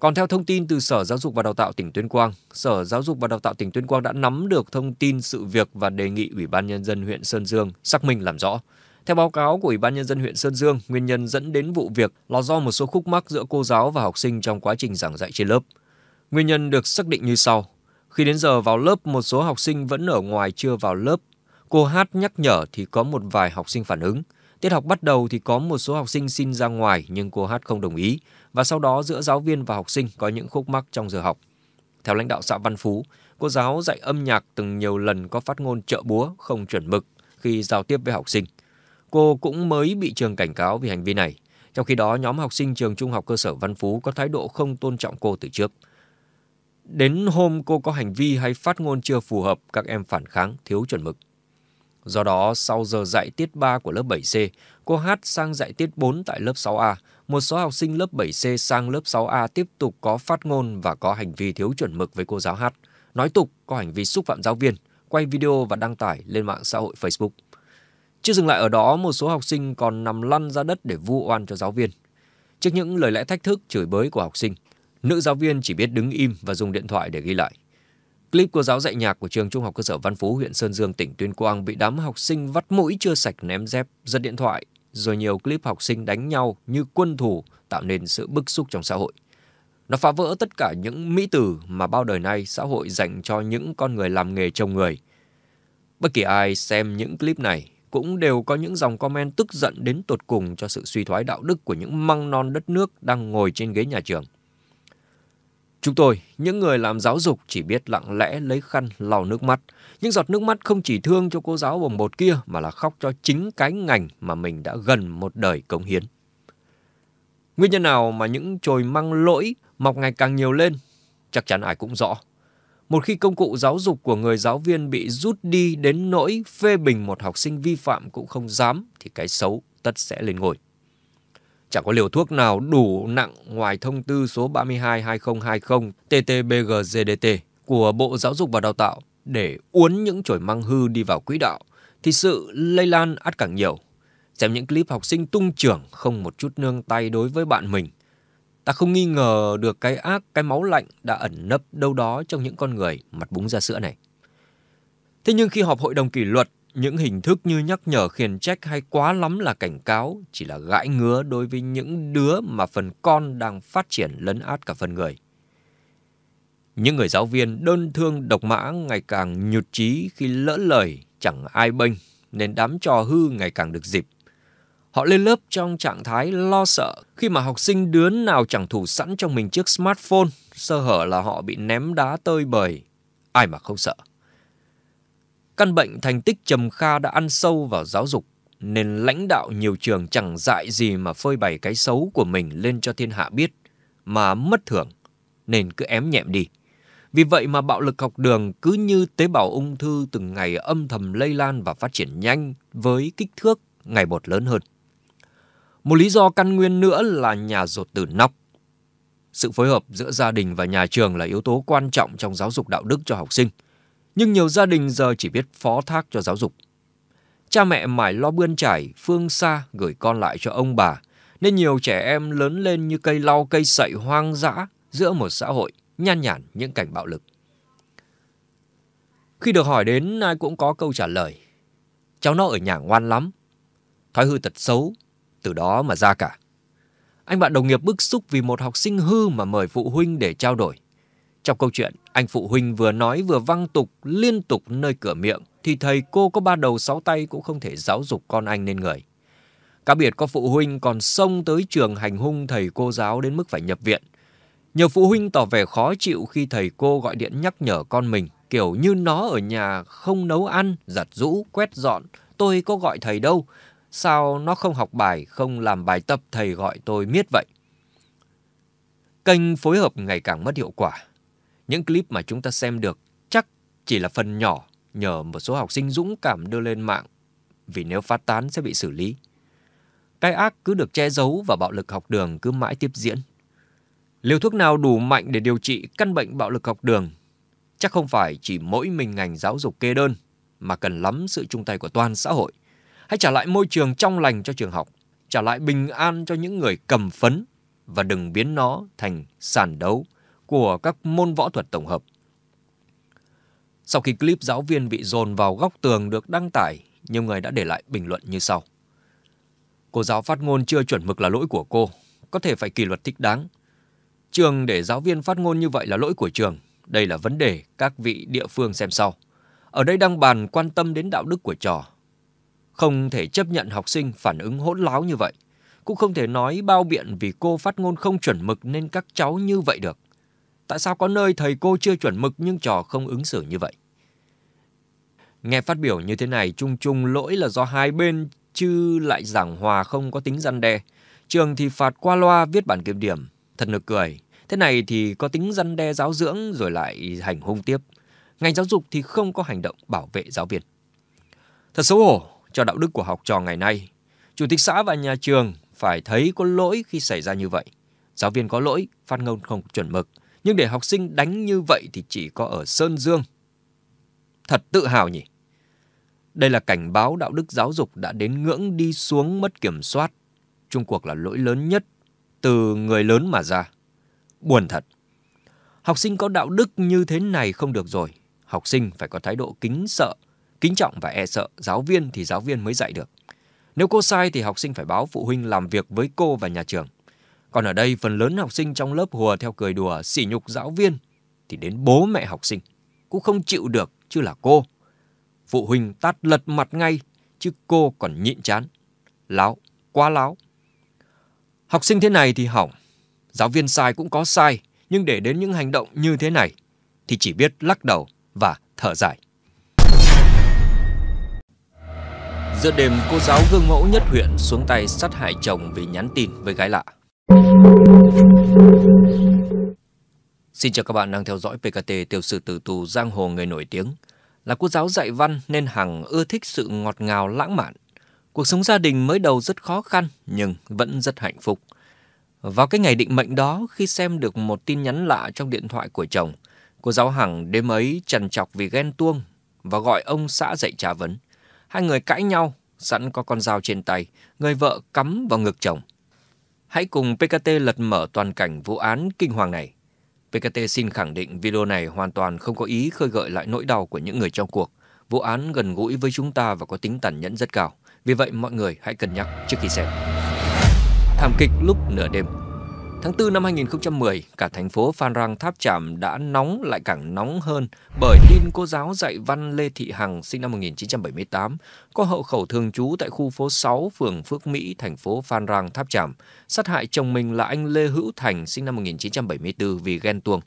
Còn theo thông tin từ Sở Giáo dục và Đào tạo tỉnh Tuyên Quang, Sở Giáo dục và Đào tạo tỉnh Tuyên Quang đã nắm được thông tin sự việc và đề nghị Ủy ban nhân dân huyện Sơn Dương xác minh làm rõ. Theo báo cáo của Ủy ban nhân dân huyện Sơn Dương, nguyên nhân dẫn đến vụ việc là do một số khúc mắc giữa cô giáo và học sinh trong quá trình giảng dạy trên lớp. Nguyên nhân được xác định như sau. Khi đến giờ vào lớp, một số học sinh vẫn ở ngoài chưa vào lớp. Cô Hát nhắc nhở thì có một vài học sinh phản ứng. Tiết học bắt đầu thì có một số học sinh xin ra ngoài nhưng cô Hát không đồng ý và sau đó giữa giáo viên và học sinh có những khúc mắc trong giờ học. Theo lãnh đạo xã Văn Phú, cô giáo dạy âm nhạc từng nhiều lần có phát ngôn trợ búa không chuẩn mực khi giao tiếp với học sinh. Cô cũng mới bị trường cảnh cáo vì hành vi này. Trong khi đó, nhóm học sinh trường trung học cơ sở Văn Phú có thái độ không tôn trọng cô từ trước. Đến hôm cô có hành vi hay phát ngôn chưa phù hợp, các em phản kháng, thiếu chuẩn mực. Do đó, sau giờ dạy tiết 3 của lớp 7C, cô Hát sang dạy tiết 4 tại lớp 6A. Một số học sinh lớp 7C sang lớp 6A tiếp tục có phát ngôn và có hành vi thiếu chuẩn mực với cô giáo Hát. Nói tục, có hành vi xúc phạm giáo viên, quay video và đăng tải lên mạng xã hội Facebook. Chưa dừng lại ở đó, một số học sinh còn nằm lăn ra đất để vu oan cho giáo viên. Trước những lời lẽ thách thức, chửi bới của học sinh, nữ giáo viên chỉ biết đứng im và dùng điện thoại để ghi lại. Clip cô giáo dạy nhạc của trường Trung học cơ sở Văn Phú huyện Sơn Dương tỉnh Tuyên Quang bị đám học sinh vắt mũi chưa sạch ném dép, giật điện thoại, rồi nhiều clip học sinh đánh nhau như quân thù tạo nên sự bức xúc trong xã hội. Nó phá vỡ tất cả những mỹ từ mà bao đời nay xã hội dành cho những con người làm nghề trông người. Bất kỳ ai xem những clip này cũng đều có những dòng comment tức giận đến tột cùng cho sự suy thoái đạo đức của những măng non đất nước đang ngồi trên ghế nhà trường. Chúng tôi, những người làm giáo dục chỉ biết lặng lẽ lấy khăn lau nước mắt. Những giọt nước mắt không chỉ thương cho cô giáo bồng bột kia mà là khóc cho chính cái ngành mà mình đã gần một đời cống hiến. Nguyên nhân nào mà những chồi măng lỗi mọc ngày càng nhiều lên, chắc chắn ai cũng rõ. Một khi công cụ giáo dục của người giáo viên bị rút đi đến nỗi phê bình một học sinh vi phạm cũng không dám thì cái xấu tất sẽ lên ngôi. Chẳng có liều thuốc nào đủ nặng ngoài thông tư số 32-2020-TTBGZDT của Bộ Giáo dục và Đào tạo để uốn những chổi măng hư đi vào quỹ đạo, thì sự lây lan ắt càng nhiều. Xem những clip học sinh tung trưởng không một chút nương tay đối với bạn mình. Ta không nghi ngờ được cái ác, cái máu lạnh đã ẩn nấp đâu đó trong những con người mặt búng ra sữa này. Thế nhưng khi họp hội đồng kỷ luật những hình thức như nhắc nhở khiển trách hay quá lắm là cảnh cáo chỉ là gãi ngứa đối với những đứa mà phần con đang phát triển lấn át cả phần người. Những người giáo viên đơn thương độc mã ngày càng nhụt chí khi lỡ lời chẳng ai bênh nên đám trò hư ngày càng được dịp. Họ lên lớp trong trạng thái lo sợ khi mà học sinh đứa nào chẳng thủ sẵn trong mình chiếc smartphone, sơ hở là họ bị ném đá tơi bời. Ai mà không sợ. Căn bệnh thành tích trầm kha đã ăn sâu vào giáo dục, nên lãnh đạo nhiều trường chẳng dại gì mà phơi bày cái xấu của mình lên cho thiên hạ biết, mà mất thưởng, nên cứ ém nhẹm đi. Vì vậy mà bạo lực học đường cứ như tế bào ung thư từng ngày âm thầm lây lan và phát triển nhanh với kích thước ngày một lớn hơn. Một lý do căn nguyên nữa là nhà rột tử nóc. Sự phối hợp giữa gia đình và nhà trường là yếu tố quan trọng trong giáo dục đạo đức cho học sinh – nhưng nhiều gia đình giờ chỉ biết phó thác cho giáo dục. Cha mẹ mãi lo bươn trải, phương xa gửi con lại cho ông bà, nên nhiều trẻ em lớn lên như cây lau cây sậy hoang dã giữa một xã hội nhan nhản những cảnh bạo lực. Khi được hỏi đến, ai cũng có câu trả lời. Cháu nó ở nhà ngoan lắm, thói hư tật xấu, từ đó mà ra cả. Anh bạn đồng nghiệp bức xúc vì một học sinh hư mà mời phụ huynh để trao đổi. Trong câu chuyện, anh phụ huynh vừa nói vừa văng tục liên tục nơi cửa miệng thì thầy cô có ba đầu sáu tay cũng không thể giáo dục con anh nên người. Cá biệt có phụ huynh còn xông tới trường hành hung thầy cô giáo đến mức phải nhập viện. Nhiều phụ huynh tỏ vẻ khó chịu khi thầy cô gọi điện nhắc nhở con mình kiểu như nó ở nhà không nấu ăn, giặt rũ, quét dọn. Tôi có gọi thầy đâu, sao nó không học bài, không làm bài tập thầy gọi tôi miết vậy. Kênh phối hợp ngày càng mất hiệu quả những clip mà chúng ta xem được chắc chỉ là phần nhỏ nhờ một số học sinh dũng cảm đưa lên mạng, vì nếu phát tán sẽ bị xử lý. Cái ác cứ được che giấu và bạo lực học đường cứ mãi tiếp diễn. Liều thuốc nào đủ mạnh để điều trị căn bệnh bạo lực học đường? Chắc không phải chỉ mỗi mình ngành giáo dục kê đơn, mà cần lắm sự chung tay của toàn xã hội. Hãy trả lại môi trường trong lành cho trường học, trả lại bình an cho những người cầm phấn và đừng biến nó thành sàn đấu của các môn võ thuật tổng hợp. Sau khi clip giáo viên bị dồn vào góc tường được đăng tải, nhiều người đã để lại bình luận như sau. Cô giáo phát ngôn chưa chuẩn mực là lỗi của cô, có thể phải kỷ luật thích đáng. Trường để giáo viên phát ngôn như vậy là lỗi của trường, đây là vấn đề các vị địa phương xem sau. Ở đây đang bàn quan tâm đến đạo đức của trò. Không thể chấp nhận học sinh phản ứng hỗn láo như vậy. Cũng không thể nói bao biện vì cô phát ngôn không chuẩn mực nên các cháu như vậy được. Tại sao có nơi thầy cô chưa chuẩn mực nhưng trò không ứng xử như vậy? Nghe phát biểu như thế này, chung chung lỗi là do hai bên chứ lại giảng hòa không có tính răn đe. Trường thì phạt qua loa viết bản kiểm điểm, thật nực cười. Thế này thì có tính răn đe giáo dưỡng rồi lại hành hung tiếp. Ngành giáo dục thì không có hành động bảo vệ giáo viên. Thật xấu hổ cho đạo đức của học trò ngày nay. Chủ tịch xã và nhà trường phải thấy có lỗi khi xảy ra như vậy. Giáo viên có lỗi, phát ngôn không chuẩn mực, nhưng để học sinh đánh như vậy thì chỉ có ở Sơn Dương. Thật tự hào nhỉ? Đây là cảnh báo đạo đức giáo dục đã đến ngưỡng đi xuống mất kiểm soát. Trung cuộc là lỗi lớn nhất từ người lớn mà ra. Buồn thật. Học sinh có đạo đức như thế này không được rồi. Học sinh phải có thái độ kính sợ, kính trọng và e sợ. Giáo viên thì giáo viên mới dạy được. Nếu cô sai thì học sinh phải báo phụ huynh làm việc với cô và nhà trường. Còn ở đây phần lớn học sinh trong lớp hùa theo cười đùa, sỉ nhục giáo viên, thì đến bố mẹ học sinh cũng không chịu được chứ là cô. Phụ huynh tát lật mặt ngay, chứ cô còn nhịn chán. Láo, quá láo. Học sinh thế này thì hỏng. Giáo viên sai cũng có sai, nhưng để đến những hành động như thế này thì chỉ biết lắc đầu và thở dài. Giữa đêm, cô giáo gương mẫu nhất huyện xuống tay sát hại chồng vì nhắn tin với gái lạ. Xin chào các bạn đang theo dõi PKT tiểu sử tử tù giang hồ người nổi tiếng. Là cô giáo dạy văn nên Hằng ưa thích sự ngọt ngào lãng mạn. Cuộc sống gia đình mới đầu rất khó khăn nhưng vẫn rất hạnh phúc. Vào cái ngày định mệnh đó khi xem được một tin nhắn lạ trong điện thoại của chồng, cô giáo Hằng đêm ấy trần chọc vì ghen tuông và gọi ông xã dạy trả vấn. Hai người cãi nhau, sẵn có con dao trên tay, người vợ cắm vào ngực chồng. Hãy cùng PKT lật mở toàn cảnh vụ án kinh hoàng này. PKT xin khẳng định video này hoàn toàn không có ý khơi gợi lại nỗi đau của những người trong cuộc. Vụ án gần gũi với chúng ta và có tính tàn nhẫn rất cao. Vì vậy mọi người hãy cân nhắc trước khi xem. Thảm kịch lúc nửa đêm Tháng 4 năm 2010, cả thành phố Phan Rang Tháp Chàm đã nóng lại càng nóng hơn bởi tin cô giáo dạy văn Lê Thị Hằng sinh năm 1978 có hậu khẩu thường trú tại khu phố 6, phường Phước Mỹ, thành phố Phan Rang Tháp Chàm, sát hại chồng mình là anh Lê Hữu Thành sinh năm 1974 vì ghen tuông.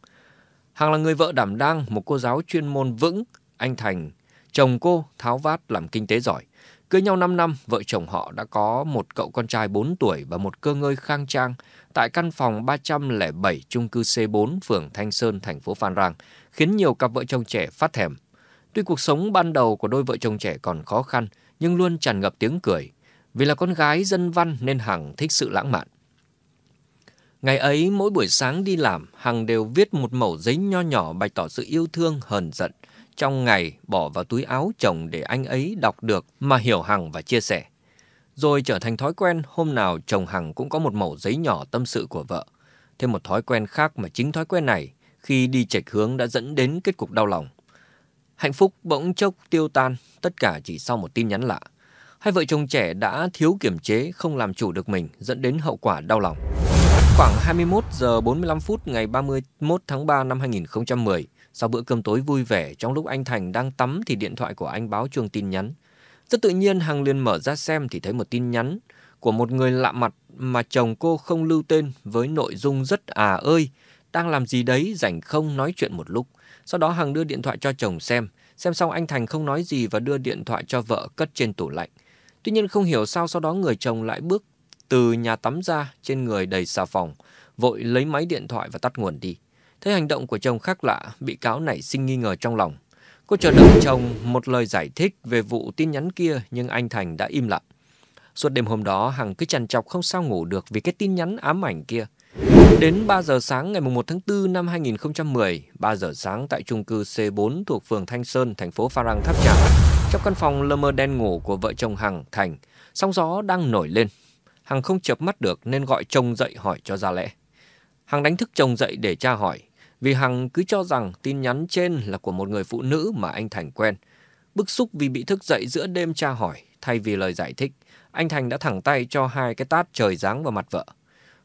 Hằng là người vợ đảm đang, một cô giáo chuyên môn vững, anh Thành, chồng cô tháo vát làm kinh tế giỏi – Cưới nhau 5 năm, vợ chồng họ đã có một cậu con trai 4 tuổi và một cơ ngơi khang trang tại căn phòng 307 chung cư C4, phường Thanh Sơn, thành phố Phan Rang, khiến nhiều cặp vợ chồng trẻ phát thèm. Tuy cuộc sống ban đầu của đôi vợ chồng trẻ còn khó khăn, nhưng luôn tràn ngập tiếng cười. Vì là con gái dân văn nên Hằng thích sự lãng mạn. Ngày ấy, mỗi buổi sáng đi làm, Hằng đều viết một mẩu giấy nho nhỏ bày tỏ sự yêu thương, hờn giận – trong ngày bỏ vào túi áo chồng để anh ấy đọc được mà hiểu Hằng và chia sẻ. Rồi trở thành thói quen hôm nào chồng Hằng cũng có một mẩu giấy nhỏ tâm sự của vợ. Thêm một thói quen khác mà chính thói quen này khi đi chệch hướng đã dẫn đến kết cục đau lòng. Hạnh phúc bỗng chốc tiêu tan, tất cả chỉ sau một tin nhắn lạ. Hai vợ chồng trẻ đã thiếu kiểm chế, không làm chủ được mình, dẫn đến hậu quả đau lòng. Khoảng 21 giờ 45 phút ngày 31 tháng 3 năm 2010, sau bữa cơm tối vui vẻ, trong lúc anh Thành đang tắm thì điện thoại của anh báo chuông tin nhắn. Rất tự nhiên Hằng liền mở ra xem thì thấy một tin nhắn của một người lạ mặt mà chồng cô không lưu tên với nội dung rất à ơi, đang làm gì đấy, rảnh không nói chuyện một lúc. Sau đó Hằng đưa điện thoại cho chồng xem, xem xong anh Thành không nói gì và đưa điện thoại cho vợ cất trên tủ lạnh. Tuy nhiên không hiểu sao sau đó người chồng lại bước từ nhà tắm ra trên người đầy xà phòng, vội lấy máy điện thoại và tắt nguồn đi. Thấy hành động của chồng khác lạ, bị cáo nảy sinh nghi ngờ trong lòng. Cô chờ đợi chồng một lời giải thích về vụ tin nhắn kia nhưng anh Thành đã im lặng. Suốt đêm hôm đó, Hằng cứ chằn chọc không sao ngủ được vì cái tin nhắn ám ảnh kia. Đến 3 giờ sáng ngày 1 tháng 4 năm 2010, 3 giờ sáng tại trung cư C4 thuộc phường Thanh Sơn, thành phố Phan Rang Tháp Chàm, trong căn phòng lơ mơ đen ngủ của vợ chồng Hằng, Thành, sóng gió đang nổi lên. Hằng không chợp mắt được nên gọi chồng dậy hỏi cho ra lẽ. Hằng đánh thức chồng dậy để tra hỏi, vì Hằng cứ cho rằng tin nhắn trên là của một người phụ nữ mà anh Thành quen. Bức xúc vì bị thức dậy giữa đêm tra hỏi, thay vì lời giải thích, anh Thành đã thẳng tay cho hai cái tát trời giáng vào mặt vợ.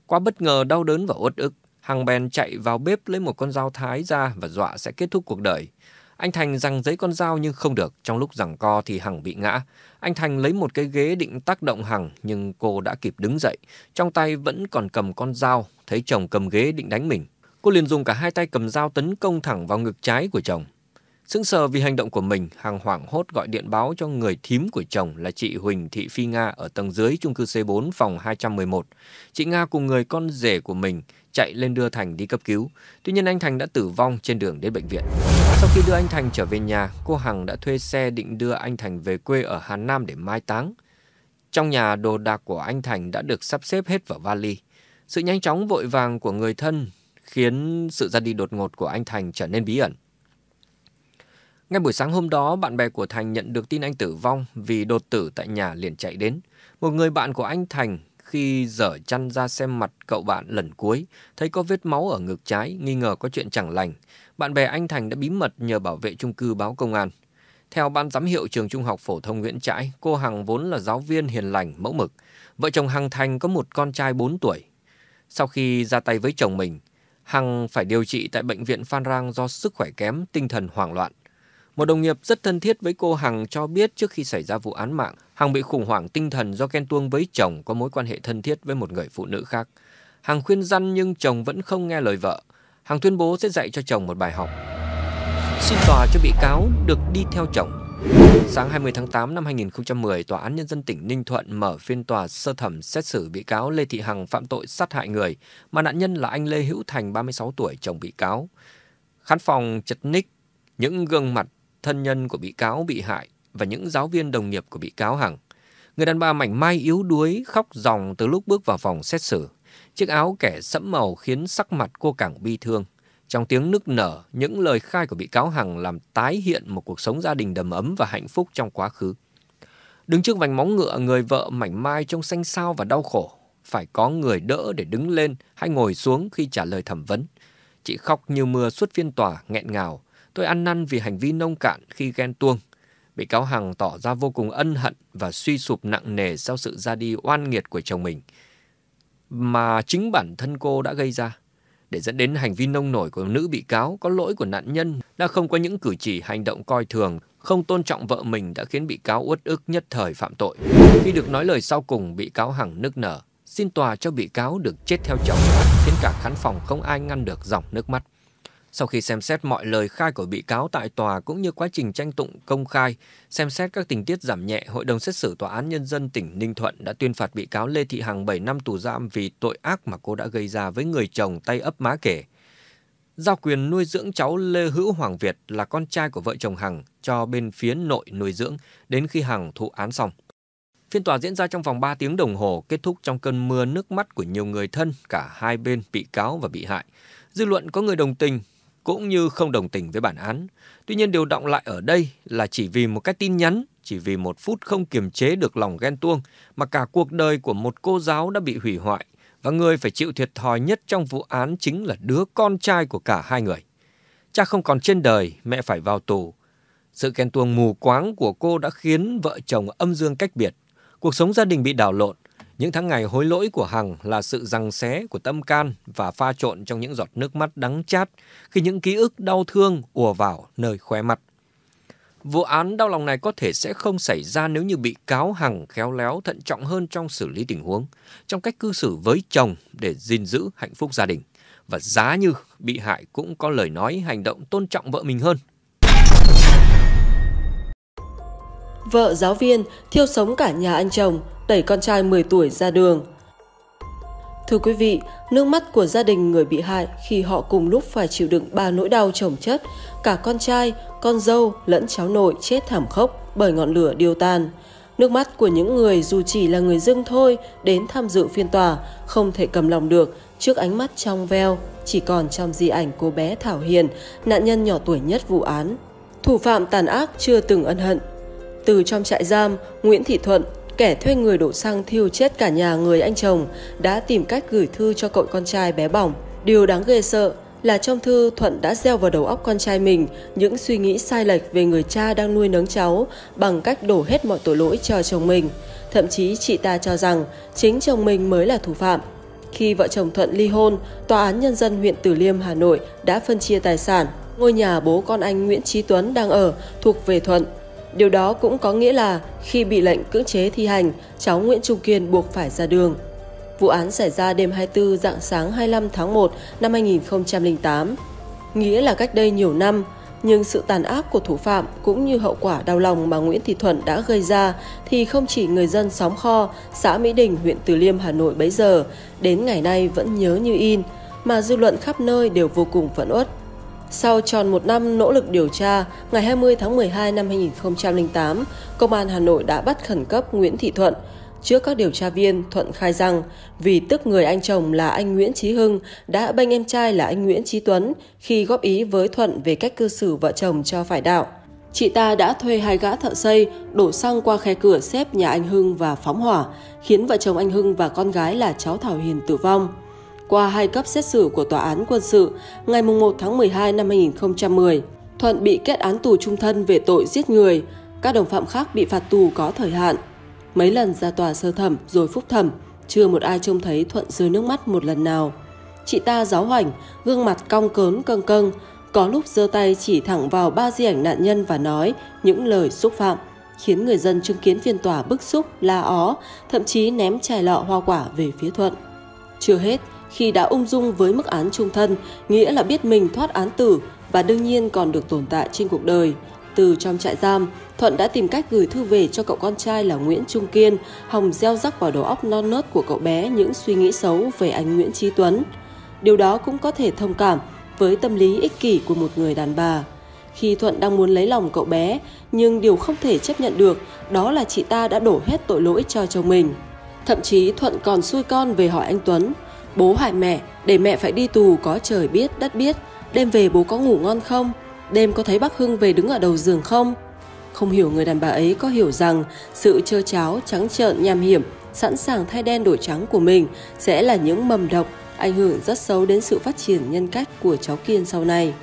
Quá bất ngờ đau đớn và uất ức, Hằng bèn chạy vào bếp lấy một con dao thái ra và dọa sẽ kết thúc cuộc đời. Anh Thành giằng giấy con dao nhưng không được, trong lúc giằng co thì Hằng bị ngã. Anh Thành lấy một cái ghế định tác động Hằng nhưng cô đã kịp đứng dậy, trong tay vẫn còn cầm con dao, thấy chồng cầm ghế định đánh mình. Cô liền dùng cả hai tay cầm dao tấn công thẳng vào ngực trái của chồng. Sững sờ vì hành động của mình, Hằng hoảng hốt gọi điện báo cho người thím của chồng là chị Huỳnh Thị Phi Nga ở tầng dưới chung cư C4 phòng 211. Chị Nga cùng người con rể của mình chạy lên đưa Thành đi cấp cứu. Tuy nhiên anh Thành đã tử vong trên đường đến bệnh viện. Sau khi đưa anh Thành trở về nhà, cô Hằng đã thuê xe định đưa anh Thành về quê ở Hà Nam để mai táng. Trong nhà, đồ đạc của anh Thành đã được sắp xếp hết vào vali. Sự nhanh chóng vội vàng của người thân khiến sự ra đi đột ngột của anh Thành trở nên bí ẩn. Ngay buổi sáng hôm đó, bạn bè của Thành nhận được tin anh tử vong vì đột tử tại nhà liền chạy đến. Một người bạn của anh Thành khi dở chăn ra xem mặt cậu bạn lần cuối, thấy có vết máu ở ngực trái, nghi ngờ có chuyện chẳng lành. Bạn bè anh Thành đã bí mật nhờ bảo vệ trung cư báo công an. Theo ban giám hiệu trường trung học phổ thông Nguyễn Trãi, cô Hằng vốn là giáo viên hiền lành, mẫu mực. Vợ chồng Hằng Thành có một con trai 4 tuổi. Sau khi ra tay với chồng mình, Hằng phải điều trị tại bệnh viện Phan Rang do sức khỏe kém, tinh thần hoảng loạn. Một đồng nghiệp rất thân thiết với cô Hằng cho biết trước khi xảy ra vụ án mạng, Hằng bị khủng hoảng tinh thần do ghen tuông với chồng có mối quan hệ thân thiết với một người phụ nữ khác. Hằng khuyên răn nhưng chồng vẫn không nghe lời vợ. Hằng tuyên bố sẽ dạy cho chồng một bài học. Xin tòa cho bị cáo được đi theo chồng Sáng 20 tháng 8 năm 2010, Tòa án Nhân dân tỉnh Ninh Thuận mở phiên tòa sơ thẩm xét xử bị cáo Lê Thị Hằng phạm tội sát hại người, mà nạn nhân là anh Lê Hữu Thành, 36 tuổi, chồng bị cáo. Khán phòng chật ních, những gương mặt thân nhân của bị cáo bị hại và những giáo viên đồng nghiệp của bị cáo Hằng. Người đàn bà mảnh mai yếu đuối khóc ròng từ lúc bước vào phòng xét xử. Chiếc áo kẻ sẫm màu khiến sắc mặt cô càng bi thương. Trong tiếng nức nở, những lời khai của bị cáo Hằng làm tái hiện một cuộc sống gia đình đầm ấm và hạnh phúc trong quá khứ. Đứng trước vành móng ngựa, người vợ mảnh mai trông xanh xao và đau khổ. Phải có người đỡ để đứng lên hay ngồi xuống khi trả lời thẩm vấn. Chị khóc như mưa suốt phiên tòa, nghẹn ngào. Tôi ăn năn vì hành vi nông cạn khi ghen tuông. Bị cáo Hằng tỏ ra vô cùng ân hận và suy sụp nặng nề sau sự ra đi oan nghiệt của chồng mình. Mà chính bản thân cô đã gây ra để dẫn đến hành vi nông nổi của nữ bị cáo có lỗi của nạn nhân đã không có những cử chỉ hành động coi thường, không tôn trọng vợ mình đã khiến bị cáo uất ức nhất thời phạm tội. Khi được nói lời sau cùng, bị cáo Hằng nức nở, xin tòa cho bị cáo được chết theo chồng, khiến cả khán phòng không ai ngăn được dòng nước mắt. Sau khi xem xét mọi lời khai của bị cáo tại tòa cũng như quá trình tranh tụng công khai, xem xét các tình tiết giảm nhẹ, Hội đồng xét xử Tòa án Nhân dân tỉnh Ninh Thuận đã tuyên phạt bị cáo Lê Thị Hằng 7 năm tù giam vì tội ác mà cô đã gây ra với người chồng tay ấp má kể. Giao quyền nuôi dưỡng cháu Lê Hữu Hoàng Việt là con trai của vợ chồng Hằng cho bên phía nội nuôi dưỡng đến khi Hằng thụ án xong. Phiên tòa diễn ra trong vòng 3 tiếng đồng hồ, kết thúc trong cơn mưa nước mắt của nhiều người thân, cả hai bên bị cáo và bị hại. Dư luận có người đồng tình, cũng như không đồng tình với bản án. Tuy nhiên điều động lại ở đây là chỉ vì một cái tin nhắn, chỉ vì một phút không kiềm chế được lòng ghen tuông mà cả cuộc đời của một cô giáo đã bị hủy hoại và người phải chịu thiệt thòi nhất trong vụ án chính là đứa con trai của cả hai người. Cha không còn trên đời, mẹ phải vào tù. Sự ghen tuông mù quáng của cô đã khiến vợ chồng âm dương cách biệt. Cuộc sống gia đình bị đảo lộn, những tháng ngày hối lỗi của Hằng là sự răng xé của tâm can và pha trộn trong những giọt nước mắt đắng chát khi những ký ức đau thương ùa vào nơi khóe mặt. Vụ án đau lòng này có thể sẽ không xảy ra nếu như bị cáo Hằng khéo léo thận trọng hơn trong xử lý tình huống, trong cách cư xử với chồng để gìn giữ hạnh phúc gia đình. Và giá như bị hại cũng có lời nói hành động tôn trọng vợ mình hơn. Vợ giáo viên thiêu sống cả nhà anh chồng – đẩy con trai 10 tuổi ra đường. Thưa quý vị, nước mắt của gia đình người bị hại khi họ cùng lúc phải chịu đựng ba nỗi đau chồng chất, cả con trai, con dâu lẫn cháu nội chết thảm khốc bởi ngọn lửa điêu tàn. Nước mắt của những người dù chỉ là người dưng thôi đến tham dự phiên tòa không thể cầm lòng được trước ánh mắt trong veo, chỉ còn trong di ảnh cô bé Thảo Hiền, nạn nhân nhỏ tuổi nhất vụ án. Thủ phạm tàn ác chưa từng ân hận. Từ trong trại giam, Nguyễn Thị Thuận Kẻ thuê người đổ xăng thiêu chết cả nhà người anh chồng đã tìm cách gửi thư cho cậu con trai bé bỏng. Điều đáng ghê sợ là trong thư Thuận đã gieo vào đầu óc con trai mình những suy nghĩ sai lệch về người cha đang nuôi nấng cháu bằng cách đổ hết mọi tội lỗi cho chồng mình. Thậm chí chị ta cho rằng chính chồng mình mới là thủ phạm. Khi vợ chồng Thuận ly hôn, Tòa án Nhân dân huyện Từ Liêm, Hà Nội đã phân chia tài sản. Ngôi nhà bố con anh Nguyễn Trí Tuấn đang ở thuộc về Thuận Điều đó cũng có nghĩa là khi bị lệnh cưỡng chế thi hành, cháu Nguyễn Trung Kiên buộc phải ra đường. Vụ án xảy ra đêm 24 dạng sáng 25 tháng 1 năm 2008. Nghĩa là cách đây nhiều năm, nhưng sự tàn ác của thủ phạm cũng như hậu quả đau lòng mà Nguyễn Thị Thuận đã gây ra thì không chỉ người dân xóm kho, xã Mỹ Đình, huyện Từ Liêm, Hà Nội bấy giờ, đến ngày nay vẫn nhớ như in, mà dư luận khắp nơi đều vô cùng phẫn uất. Sau tròn một năm nỗ lực điều tra, ngày 20 tháng 12 năm 2008, Công an Hà Nội đã bắt khẩn cấp Nguyễn Thị Thuận. Trước các điều tra viên, Thuận khai rằng vì tức người anh chồng là anh Nguyễn Trí Hưng đã bênh em trai là anh Nguyễn Trí Tuấn khi góp ý với Thuận về cách cư xử vợ chồng cho phải đạo. Chị ta đã thuê hai gã thợ xây đổ xăng qua khe cửa xếp nhà anh Hưng và phóng hỏa, khiến vợ chồng anh Hưng và con gái là cháu Thảo Hiền tử vong qua hai cấp xét xử của Tòa án quân sự ngày 1 tháng 12 năm 2010. Thuận bị kết án tù trung thân về tội giết người, các đồng phạm khác bị phạt tù có thời hạn. Mấy lần ra tòa sơ thẩm rồi phúc thẩm, chưa một ai trông thấy Thuận rơi nước mắt một lần nào. Chị ta giáo hoảnh, gương mặt cong cớn căng căng, có lúc giơ tay chỉ thẳng vào ba di ảnh nạn nhân và nói những lời xúc phạm, khiến người dân chứng kiến phiên tòa bức xúc, la ó, thậm chí ném chai lọ hoa quả về phía Thuận. Chưa hết, khi đã ung dung với mức án trung thân, nghĩa là biết mình thoát án tử và đương nhiên còn được tồn tại trên cuộc đời. Từ trong trại giam, Thuận đã tìm cách gửi thư về cho cậu con trai là Nguyễn Trung Kiên, hòng gieo rắc vào đầu óc non nớt của cậu bé những suy nghĩ xấu về anh Nguyễn Trí Tuấn. Điều đó cũng có thể thông cảm với tâm lý ích kỷ của một người đàn bà. Khi Thuận đang muốn lấy lòng cậu bé, nhưng điều không thể chấp nhận được đó là chị ta đã đổ hết tội lỗi cho chồng mình. Thậm chí Thuận còn xui con về hỏi anh Tuấn Bố hại mẹ, để mẹ phải đi tù có trời biết, đất biết. Đêm về bố có ngủ ngon không? Đêm có thấy bác Hưng về đứng ở đầu giường không? Không hiểu người đàn bà ấy có hiểu rằng sự trơ cháo, trắng trợn, nham hiểm, sẵn sàng thay đen đổi trắng của mình sẽ là những mầm độc ảnh hưởng rất xấu đến sự phát triển nhân cách của cháu Kiên sau này.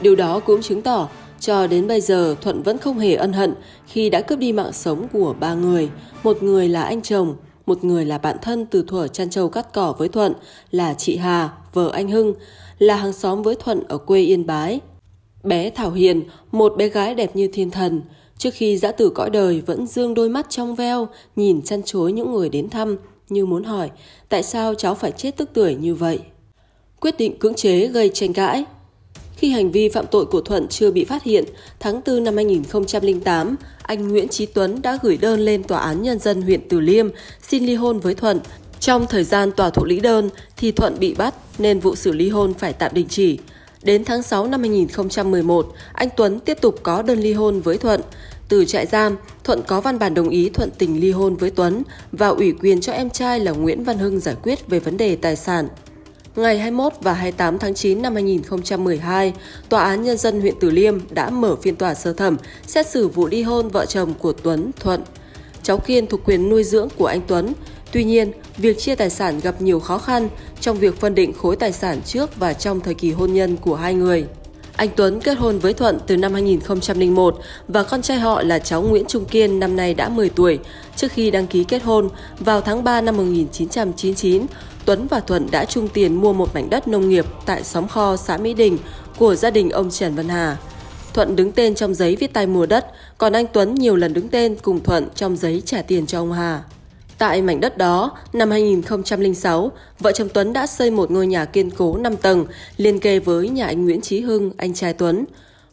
Điều đó cũng chứng tỏ cho đến bây giờ Thuận vẫn không hề ân hận khi đã cướp đi mạng sống của ba người, một người là anh chồng, một người là bạn thân từ thuở chăn trâu cắt cỏ với Thuận là chị Hà, vợ anh Hưng, là hàng xóm với Thuận ở quê Yên Bái. Bé Thảo Hiền, một bé gái đẹp như thiên thần, trước khi giã tử cõi đời vẫn dương đôi mắt trong veo, nhìn chăn chối những người đến thăm, như muốn hỏi tại sao cháu phải chết tức tuổi như vậy. Quyết định cưỡng chế gây tranh cãi, khi hành vi phạm tội của Thuận chưa bị phát hiện, tháng 4 năm 2008, anh Nguyễn Trí Tuấn đã gửi đơn lên Tòa án Nhân dân huyện Từ Liêm xin ly hôn với Thuận. Trong thời gian tòa thụ lý đơn thì Thuận bị bắt nên vụ xử ly hôn phải tạm đình chỉ. Đến tháng 6 năm 2011, anh Tuấn tiếp tục có đơn ly hôn với Thuận. Từ trại giam, Thuận có văn bản đồng ý thuận tình ly hôn với Tuấn và ủy quyền cho em trai là Nguyễn Văn Hưng giải quyết về vấn đề tài sản ngày 21 và 28 tháng 9 năm 2012, Tòa án Nhân dân huyện Từ Liêm đã mở phiên tòa sơ thẩm xét xử vụ đi hôn vợ chồng của Tuấn Thuận. Cháu Kiên thuộc quyền nuôi dưỡng của anh Tuấn. Tuy nhiên, việc chia tài sản gặp nhiều khó khăn trong việc phân định khối tài sản trước và trong thời kỳ hôn nhân của hai người. Anh Tuấn kết hôn với Thuận từ năm 2001 và con trai họ là cháu Nguyễn Trung Kiên năm nay đã 10 tuổi. Trước khi đăng ký kết hôn, vào tháng 3 năm 1999, Tuấn và Thuận đã chung tiền mua một mảnh đất nông nghiệp tại xóm kho xã Mỹ Đình của gia đình ông Trần Văn Hà. Thuận đứng tên trong giấy viết tay mua đất, còn anh Tuấn nhiều lần đứng tên cùng Thuận trong giấy trả tiền cho ông Hà. Tại mảnh đất đó, năm 2006, vợ chồng Tuấn đã xây một ngôi nhà kiên cố 5 tầng liên kề với nhà anh Nguyễn Trí Hưng, anh trai Tuấn.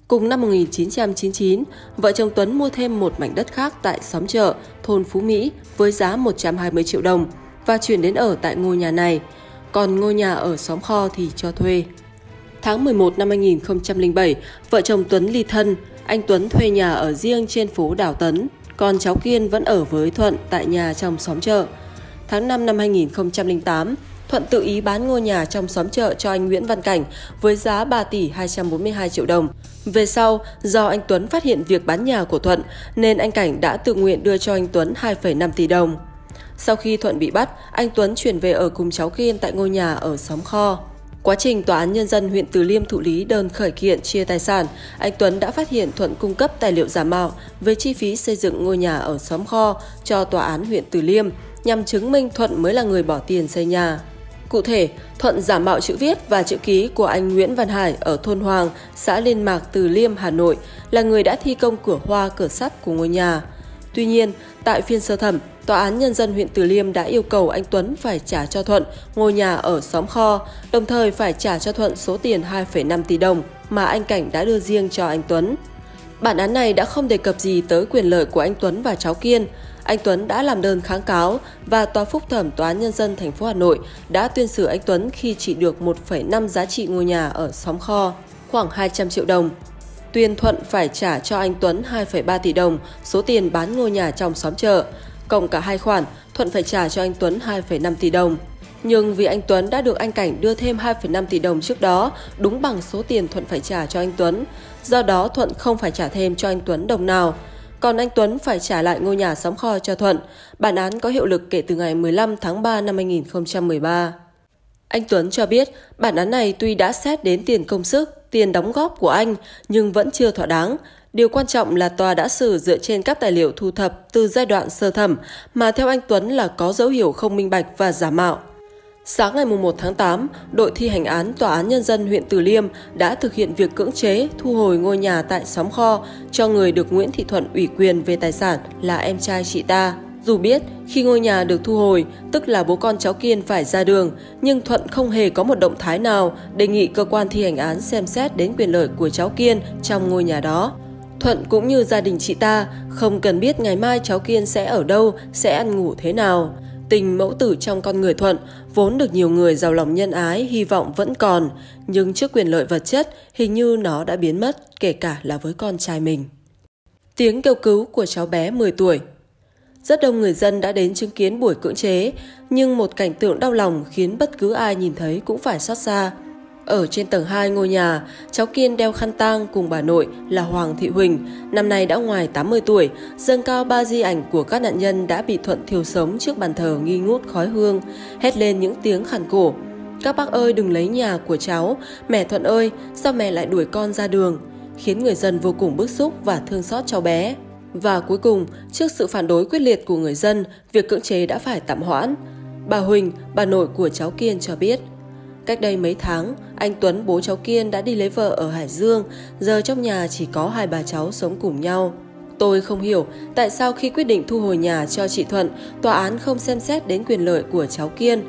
Cùng năm 1999, vợ chồng Tuấn mua thêm một mảnh đất khác tại xóm chợ, thôn Phú Mỹ với giá 120 triệu đồng – và chuyển đến ở tại ngôi nhà này, còn ngôi nhà ở xóm kho thì cho thuê. Tháng 11 năm 2007, vợ chồng Tuấn ly thân, anh Tuấn thuê nhà ở riêng trên phố Đảo Tấn, còn cháu Kiên vẫn ở với Thuận tại nhà trong xóm chợ. Tháng 5 năm 2008, Thuận tự ý bán ngôi nhà trong xóm chợ cho anh Nguyễn Văn Cảnh với giá 3 tỷ 242 triệu đồng. Về sau, do anh Tuấn phát hiện việc bán nhà của Thuận nên anh Cảnh đã tự nguyện đưa cho anh Tuấn 2,5 tỷ đồng. Sau khi Thuận bị bắt, anh Tuấn chuyển về ở cùng cháu Kiên tại ngôi nhà ở xóm kho. Quá trình Tòa án Nhân dân huyện Từ Liêm thụ lý đơn khởi kiện chia tài sản, anh Tuấn đã phát hiện Thuận cung cấp tài liệu giả mạo về chi phí xây dựng ngôi nhà ở xóm kho cho Tòa án huyện Từ Liêm nhằm chứng minh Thuận mới là người bỏ tiền xây nhà. Cụ thể, Thuận giả mạo chữ viết và chữ ký của anh Nguyễn Văn Hải ở thôn Hoàng, xã Liên Mạc, Từ Liêm, Hà Nội là người đã thi công cửa hoa cửa sắt của ngôi nhà. Tuy nhiên, tại phiên sơ thẩm, Tòa án Nhân dân huyện Từ Liêm đã yêu cầu anh Tuấn phải trả cho Thuận ngôi nhà ở xóm kho, đồng thời phải trả cho Thuận số tiền 2,5 tỷ đồng mà anh Cảnh đã đưa riêng cho anh Tuấn. Bản án này đã không đề cập gì tới quyền lợi của anh Tuấn và cháu Kiên. Anh Tuấn đã làm đơn kháng cáo và tòa phúc thẩm tòa án nhân dân thành phố Hà Nội đã tuyên xử anh Tuấn khi chỉ được 1,5 giá trị ngôi nhà ở xóm kho, khoảng 200 triệu đồng. Tuyên Thuận phải trả cho anh Tuấn 2,3 tỷ đồng số tiền bán ngôi nhà trong xóm chợ. Cộng cả hai khoản, Thuận phải trả cho anh Tuấn 2,5 tỷ đồng. Nhưng vì anh Tuấn đã được anh Cảnh đưa thêm 2,5 tỷ đồng trước đó, đúng bằng số tiền Thuận phải trả cho anh Tuấn. Do đó Thuận không phải trả thêm cho anh Tuấn đồng nào. Còn anh Tuấn phải trả lại ngôi nhà xóm kho cho Thuận. Bản án có hiệu lực kể từ ngày 15 tháng 3 năm 2013. Anh Tuấn cho biết, bản án này tuy đã xét đến tiền công sức, tiền đóng góp của anh nhưng vẫn chưa thỏa đáng. Điều quan trọng là tòa đã xử dựa trên các tài liệu thu thập từ giai đoạn sơ thẩm mà theo anh Tuấn là có dấu hiệu không minh bạch và giả mạo. Sáng ngày 1 tháng 8, đội thi hành án Tòa án Nhân dân huyện Từ Liêm đã thực hiện việc cưỡng chế thu hồi ngôi nhà tại xóm kho cho người được Nguyễn Thị Thuận ủy quyền về tài sản là em trai chị ta. Dù biết khi ngôi nhà được thu hồi, tức là bố con cháu Kiên phải ra đường, nhưng Thuận không hề có một động thái nào đề nghị cơ quan thi hành án xem xét đến quyền lợi của cháu Kiên trong ngôi nhà đó. Thuận cũng như gia đình chị ta, không cần biết ngày mai cháu Kiên sẽ ở đâu, sẽ ăn ngủ thế nào. Tình mẫu tử trong con người Thuận vốn được nhiều người giàu lòng nhân ái hy vọng vẫn còn, nhưng trước quyền lợi vật chất hình như nó đã biến mất, kể cả là với con trai mình. Tiếng kêu cứu của cháu bé 10 tuổi rất đông người dân đã đến chứng kiến buổi cưỡng chế, nhưng một cảnh tượng đau lòng khiến bất cứ ai nhìn thấy cũng phải xót xa. Ở trên tầng 2 ngôi nhà, cháu Kiên đeo khăn tang cùng bà nội là Hoàng Thị Huỳnh, năm nay đã ngoài 80 tuổi, dâng cao ba di ảnh của các nạn nhân đã bị thuận thiêu sống trước bàn thờ nghi ngút khói hương, hét lên những tiếng khàn cổ. Các bác ơi đừng lấy nhà của cháu, mẹ Thuận ơi, sao mẹ lại đuổi con ra đường? Khiến người dân vô cùng bức xúc và thương xót cháu bé. Và cuối cùng, trước sự phản đối quyết liệt của người dân, việc cưỡng chế đã phải tạm hoãn. Bà Huỳnh, bà nội của cháu Kiên cho biết, cách đây mấy tháng, anh Tuấn bố cháu Kiên đã đi lấy vợ ở Hải Dương, giờ trong nhà chỉ có hai bà cháu sống cùng nhau. Tôi không hiểu tại sao khi quyết định thu hồi nhà cho chị Thuận, tòa án không xem xét đến quyền lợi của cháu Kiên.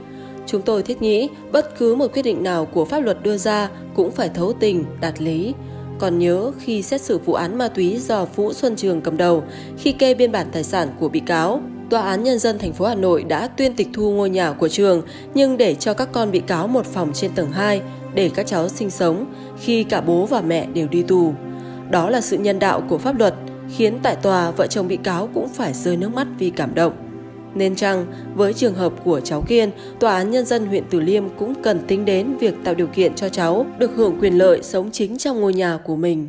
Chúng tôi thiết nghĩ bất cứ một quyết định nào của pháp luật đưa ra cũng phải thấu tình, đạt lý còn nhớ khi xét xử vụ án ma túy do Vũ Xuân Trường cầm đầu, khi kê biên bản tài sản của bị cáo, Tòa án Nhân dân thành phố Hà Nội đã tuyên tịch thu ngôi nhà của Trường nhưng để cho các con bị cáo một phòng trên tầng 2 để các cháu sinh sống khi cả bố và mẹ đều đi tù. Đó là sự nhân đạo của pháp luật, khiến tại tòa vợ chồng bị cáo cũng phải rơi nước mắt vì cảm động. Nên chăng, với trường hợp của cháu Kiên, Tòa án Nhân dân huyện tử Liêm cũng cần tính đến việc tạo điều kiện cho cháu được hưởng quyền lợi sống chính trong ngôi nhà của mình.